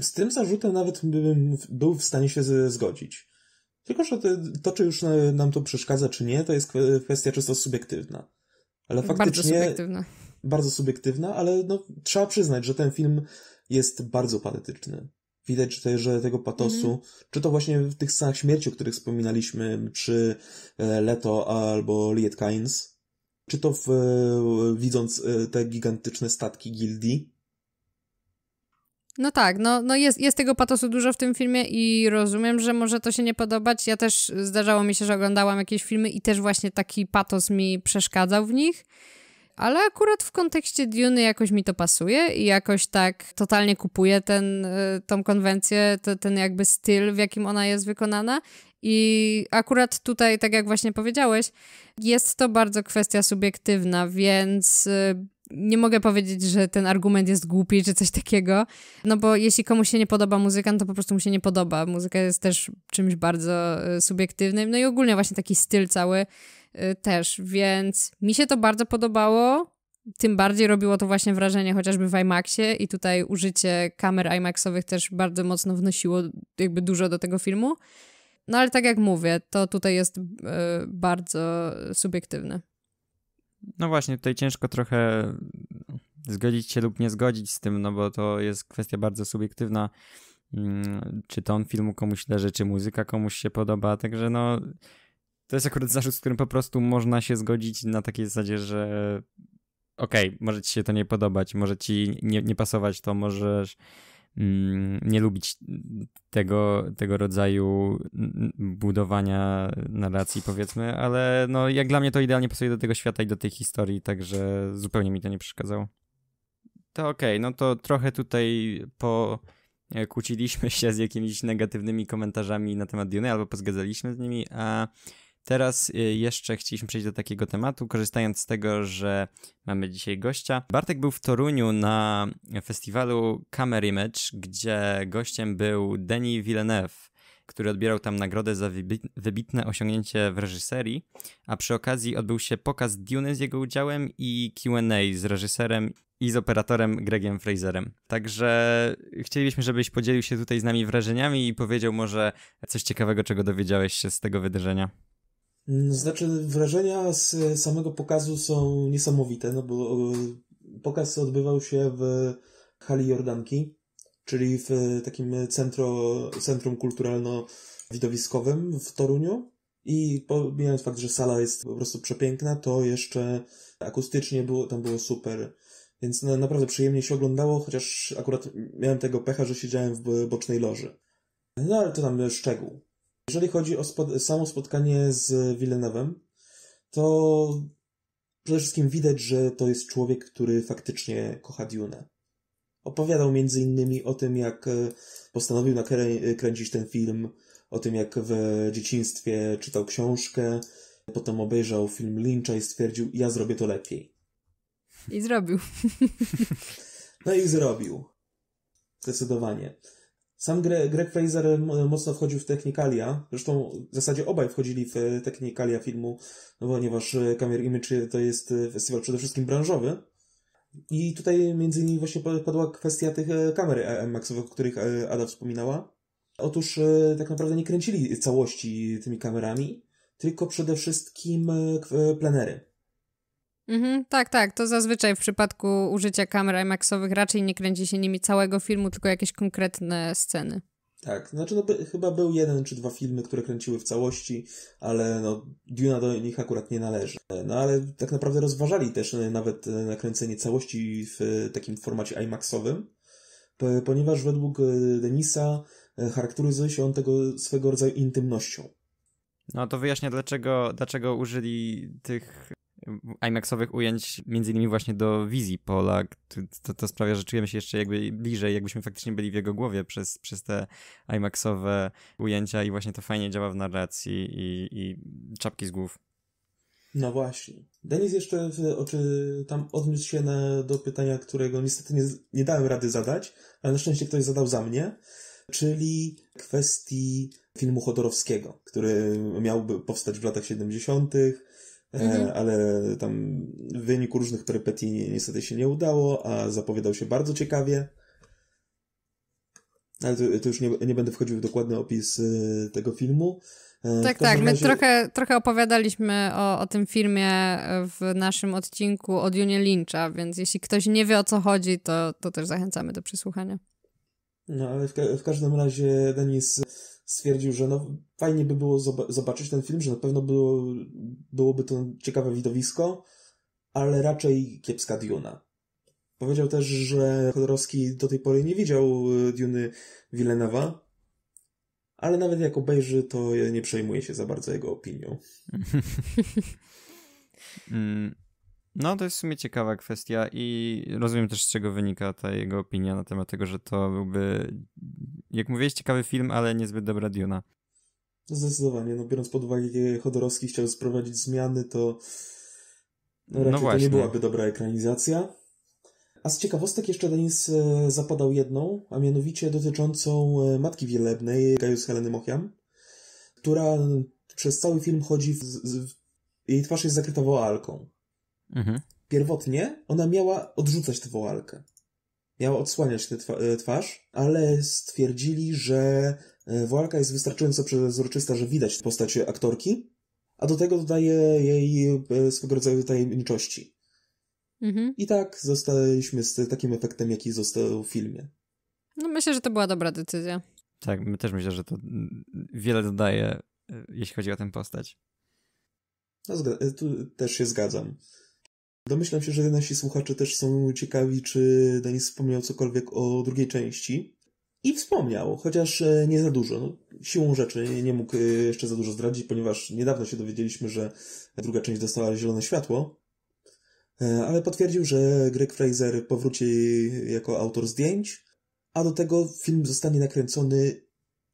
Z tym zarzutem nawet bym był w stanie się zgodzić. Tylko, że to, czy już nam to przeszkadza, czy nie, to jest kwestia czysto subiektywna. Ale faktycznie. Bardzo subiektywna. Bardzo subiektywna, ale no, trzeba przyznać, że ten film jest bardzo patetyczny widać tutaj, że tego patosu, mm -hmm. czy to właśnie w tych scenach śmierci, o których wspominaliśmy, czy e, Leto albo Liet Kynes, czy to w, e, widząc e, te gigantyczne statki gildii. No tak, no, no jest, jest tego patosu dużo w tym filmie i rozumiem, że może to się nie podobać. Ja też zdarzało mi się, że oglądałam jakieś filmy i też właśnie taki patos mi przeszkadzał w nich ale akurat w kontekście Dune jakoś mi to pasuje i jakoś tak totalnie kupuję ten, y, tą konwencję, to, ten jakby styl, w jakim ona jest wykonana. I akurat tutaj, tak jak właśnie powiedziałeś, jest to bardzo kwestia subiektywna, więc y, nie mogę powiedzieć, że ten argument jest głupi czy coś takiego, no bo jeśli komuś się nie podoba muzyka, no to po prostu mu się nie podoba. Muzyka jest też czymś bardzo y, subiektywnym, no i ogólnie właśnie taki styl cały Y, też, więc mi się to bardzo podobało. Tym bardziej robiło to właśnie wrażenie chociażby w IMAXie i tutaj użycie kamer IMAXowych też bardzo mocno wnosiło jakby dużo do tego filmu. No ale tak jak mówię, to tutaj jest y, bardzo subiektywne. No właśnie, tutaj ciężko trochę zgodzić się lub nie zgodzić z tym, no bo to jest kwestia bardzo subiektywna. Mm, czy ton filmu komuś leży, czy muzyka komuś się podoba, także no to jest akurat zarzut, z którym po prostu można się zgodzić na takiej zasadzie, że okej, okay, może ci się to nie podobać, może ci nie, nie pasować to, możesz mm, nie lubić tego, tego rodzaju mm, budowania narracji, powiedzmy, ale no, jak dla mnie to idealnie pasuje do tego świata i do tej historii, także zupełnie mi to nie przeszkadzało. To okej, okay, no to trochę tutaj po e, kłóciliśmy się z jakimiś negatywnymi komentarzami na temat Dune, albo pozgadzaliśmy z nimi, a Teraz y, jeszcze chcieliśmy przejść do takiego tematu, korzystając z tego, że mamy dzisiaj gościa. Bartek był w Toruniu na festiwalu Camera Image, gdzie gościem był Denis Villeneuve który odbierał tam nagrodę za wybitne osiągnięcie w reżyserii, a przy okazji odbył się pokaz Dune z jego udziałem i Q&A z reżyserem i z operatorem Gregiem Fraserem. Także chcielibyśmy, żebyś podzielił się tutaj z nami wrażeniami i powiedział może coś ciekawego, czego dowiedziałeś się z tego wydarzenia. Mm, znaczy, wrażenia z samego pokazu są niesamowite, no bo e, pokaz odbywał się w hali Jordanki, czyli w e, takim centro, centrum kulturalno-widowiskowym w Toruniu. I pomijając fakt, że sala jest po prostu przepiękna, to jeszcze akustycznie było, tam było super. Więc naprawdę przyjemnie się oglądało, chociaż akurat miałem tego pecha, że siedziałem w bocznej loży. No ale to tam szczegół. Jeżeli chodzi o spod samo spotkanie z Villenewem, to przede wszystkim widać, że to jest człowiek, który faktycznie kocha Dune. Opowiadał między innymi o tym, jak e, postanowił nakrę kręcić ten film, o tym, jak w dzieciństwie czytał książkę, potem obejrzał film Lynch'a i stwierdził, ja zrobię to lepiej. I zrobił. No i zrobił. Zdecydowanie. Sam Greg Fraser e, mocno wchodził w technikalia, zresztą w zasadzie obaj wchodzili w e, technikalia filmu, no ponieważ Camera e, Image to jest festiwal przede wszystkim branżowy. I tutaj między innymi właśnie padła kwestia tych kamer Maksowych, o których Ada wspominała. Otóż tak naprawdę nie kręcili całości tymi kamerami, tylko przede wszystkim plenery. Mhm, tak, tak. To zazwyczaj w przypadku użycia kamer IMAXowych raczej nie kręci się nimi całego filmu, tylko jakieś konkretne sceny. Tak, znaczy no, by, chyba był jeden czy dwa filmy, które kręciły w całości, ale no, Duna do nich akurat nie należy. No ale tak naprawdę rozważali też e, nawet e, nakręcenie całości w e, takim formacie IMAXowym, ponieważ według Denisa charakteryzuje się on tego swego rodzaju intymnością. No to wyjaśnia, dlaczego, dlaczego użyli tych IMAXowych ujęć, między innymi właśnie do wizji Pola. To, to sprawia, że czujemy się jeszcze jakby bliżej, jakbyśmy faktycznie byli w jego głowie przez, przez te IMAXowe ujęcia i właśnie to fajnie działa w narracji i, i czapki z głów. No właśnie. Denis jeszcze w, oczy, tam odniósł się na, do pytania, którego niestety nie, nie dałem rady zadać, ale na szczęście ktoś zadał za mnie, czyli kwestii filmu Chodorowskiego, który miał powstać w latach 70., E, mhm. ale tam w wyniku różnych perypetii niestety się nie udało, a zapowiadał się bardzo ciekawie. Ale to, to już nie, nie, będę wchodził w dokładny opis e, tego filmu. E, tak, tak. My trochę, trochę opowiadaliśmy o, o tym filmie w naszym odcinku od Junie Lyncha, więc jeśli ktoś nie wie o co chodzi, to, to też zachęcamy do przesłuchania. No ale w, ka w każdym razie Denis stwierdził, że no, fajnie by było zobaczyć ten film, że na pewno było, byłoby to ciekawe widowisko, ale raczej kiepska Duna. Powiedział też, że Chodorowski do tej pory nie widział e, Duny Villeneuve'a, ale nawet jak obejrzy, to nie przejmuje się za bardzo jego opinią. Mm, no, to jest w sumie ciekawa kwestia i rozumiem też, z czego wynika ta jego opinia na temat tego, że to byłby, jak mówiłeś, ciekawy film, ale niezbyt dobra Diona. Zdecydowanie. No, biorąc pod uwagę, jak Chodorowski chciał sprowadzić zmiany, to no, raczej no właśnie. to nie byłaby dobra ekranizacja. A z ciekawostek jeszcze Denis e, zapadał jedną, a mianowicie dotyczącą e, Matki Wielebnej, Gaius Heleny Mochiam, która przez cały film chodzi, w, w, jej twarz jest zakryta woalką. Mhm. Pierwotnie ona miała odrzucać tę woalkę. Miała odsłaniać tę e, twarz, ale stwierdzili, że e, woalka jest wystarczająco przezroczysta, że widać postać aktorki, a do tego dodaje jej e, swego rodzaju tajemniczości. Mhm. I tak zostaliśmy z takim efektem, jaki został w filmie. No myślę, że to była dobra decyzja. Tak, my też myślę, że to mm, wiele dodaje, jeśli chodzi o tę postać. No, tu też się zgadzam. Domyślam się, że nasi słuchacze też są ciekawi, czy Denis wspomniał cokolwiek o drugiej części. I wspomniał, chociaż e, nie za dużo. No, siłą rzeczy nie mógł e, jeszcze za dużo zdradzić, ponieważ niedawno się dowiedzieliśmy, że druga część dostała zielone światło. E, ale potwierdził, że Greg Fraser powróci jako autor zdjęć, a do tego film zostanie nakręcony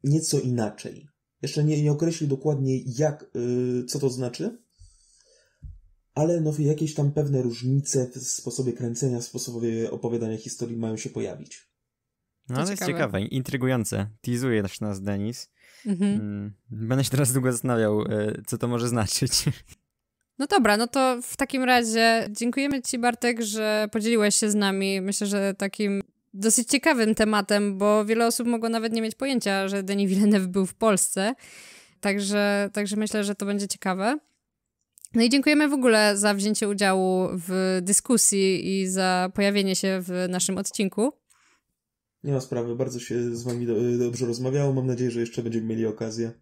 nieco inaczej. Jeszcze nie, nie określił dokładnie, jak, co to znaczy, ale no, jakieś tam pewne różnice w sposobie kręcenia, w sposobie opowiadania historii mają się pojawić. No, to ale jest ciekawe, intrygujące. Teasuje też nas Denis. Mhm. Mm, będę się teraz długo zastanawiał, e, co to może znaczyć. No dobra, no to w takim razie dziękujemy Ci, Bartek, że podzieliłeś się z nami. Myślę, że takim dosyć ciekawym tematem, bo wiele osób mogło nawet nie mieć pojęcia, że Denis Villeneuve był w Polsce. Także, także myślę, że to będzie ciekawe. No i dziękujemy w ogóle za wzięcie udziału w dyskusji i za pojawienie się w naszym odcinku. Nie ma sprawy, bardzo się z Wami do, dobrze rozmawiało. Mam nadzieję, że jeszcze będziemy mieli okazję.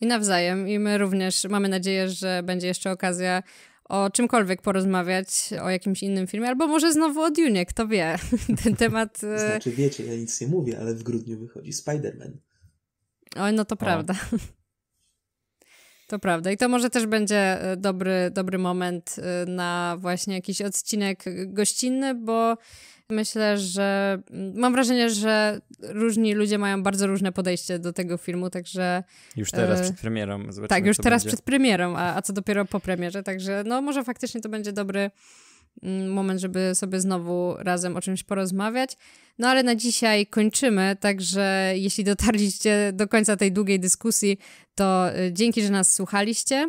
I nawzajem, i my również mamy nadzieję, że będzie jeszcze okazja o czymkolwiek porozmawiać, o jakimś innym filmie, albo może znowu o Dune, kto wie. Ten temat. E, znaczy, wiecie, ja nic nie mówię, ale w grudniu wychodzi Spider-Man. Oj, no to prawda. To prawda i to może też będzie e, dobry, dobry moment e, na właśnie jakiś odcinek gościnny, bo myślę, że mm, mam wrażenie, że różni ludzie mają bardzo różne podejście do tego filmu, także... Już teraz e, przed premierą. Zobaczymy, tak, już teraz będzie. przed premierą, a, a co dopiero po premierze, także no może faktycznie to będzie dobry Mm, moment, żeby sobie znowu razem o czymś porozmawiać. No ale na dzisiaj kończymy, także jeśli dotarliście do końca tej długiej dyskusji, to y, dzięki, że nas słuchaliście.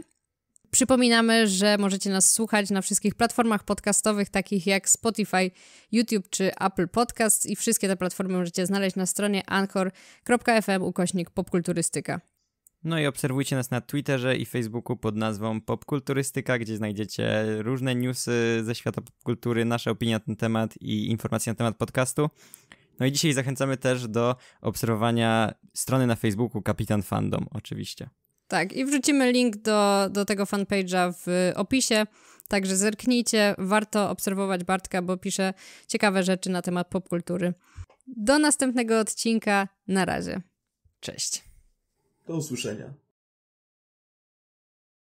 Przypominamy, że możecie nas słuchać na wszystkich platformach podcastowych, takich jak Spotify, YouTube czy Apple Podcast i wszystkie te platformy możecie znaleźć na stronie anchor.fm ukośnik popkulturystyka. No i obserwujcie nas na Twitterze i Facebooku pod nazwą Popkulturystyka, gdzie znajdziecie różne newsy ze świata popkultury, nasze opinie na ten temat i informacje na temat podcastu. No i dzisiaj zachęcamy też do obserwowania strony na Facebooku Kapitan Fandom, oczywiście. Tak, i wrzucimy link do, do tego fanpage'a w opisie, także zerknijcie. Warto obserwować Bartka, bo pisze ciekawe rzeczy na temat popkultury. Do następnego odcinka. Na razie. Cześć. Do usłyszenia.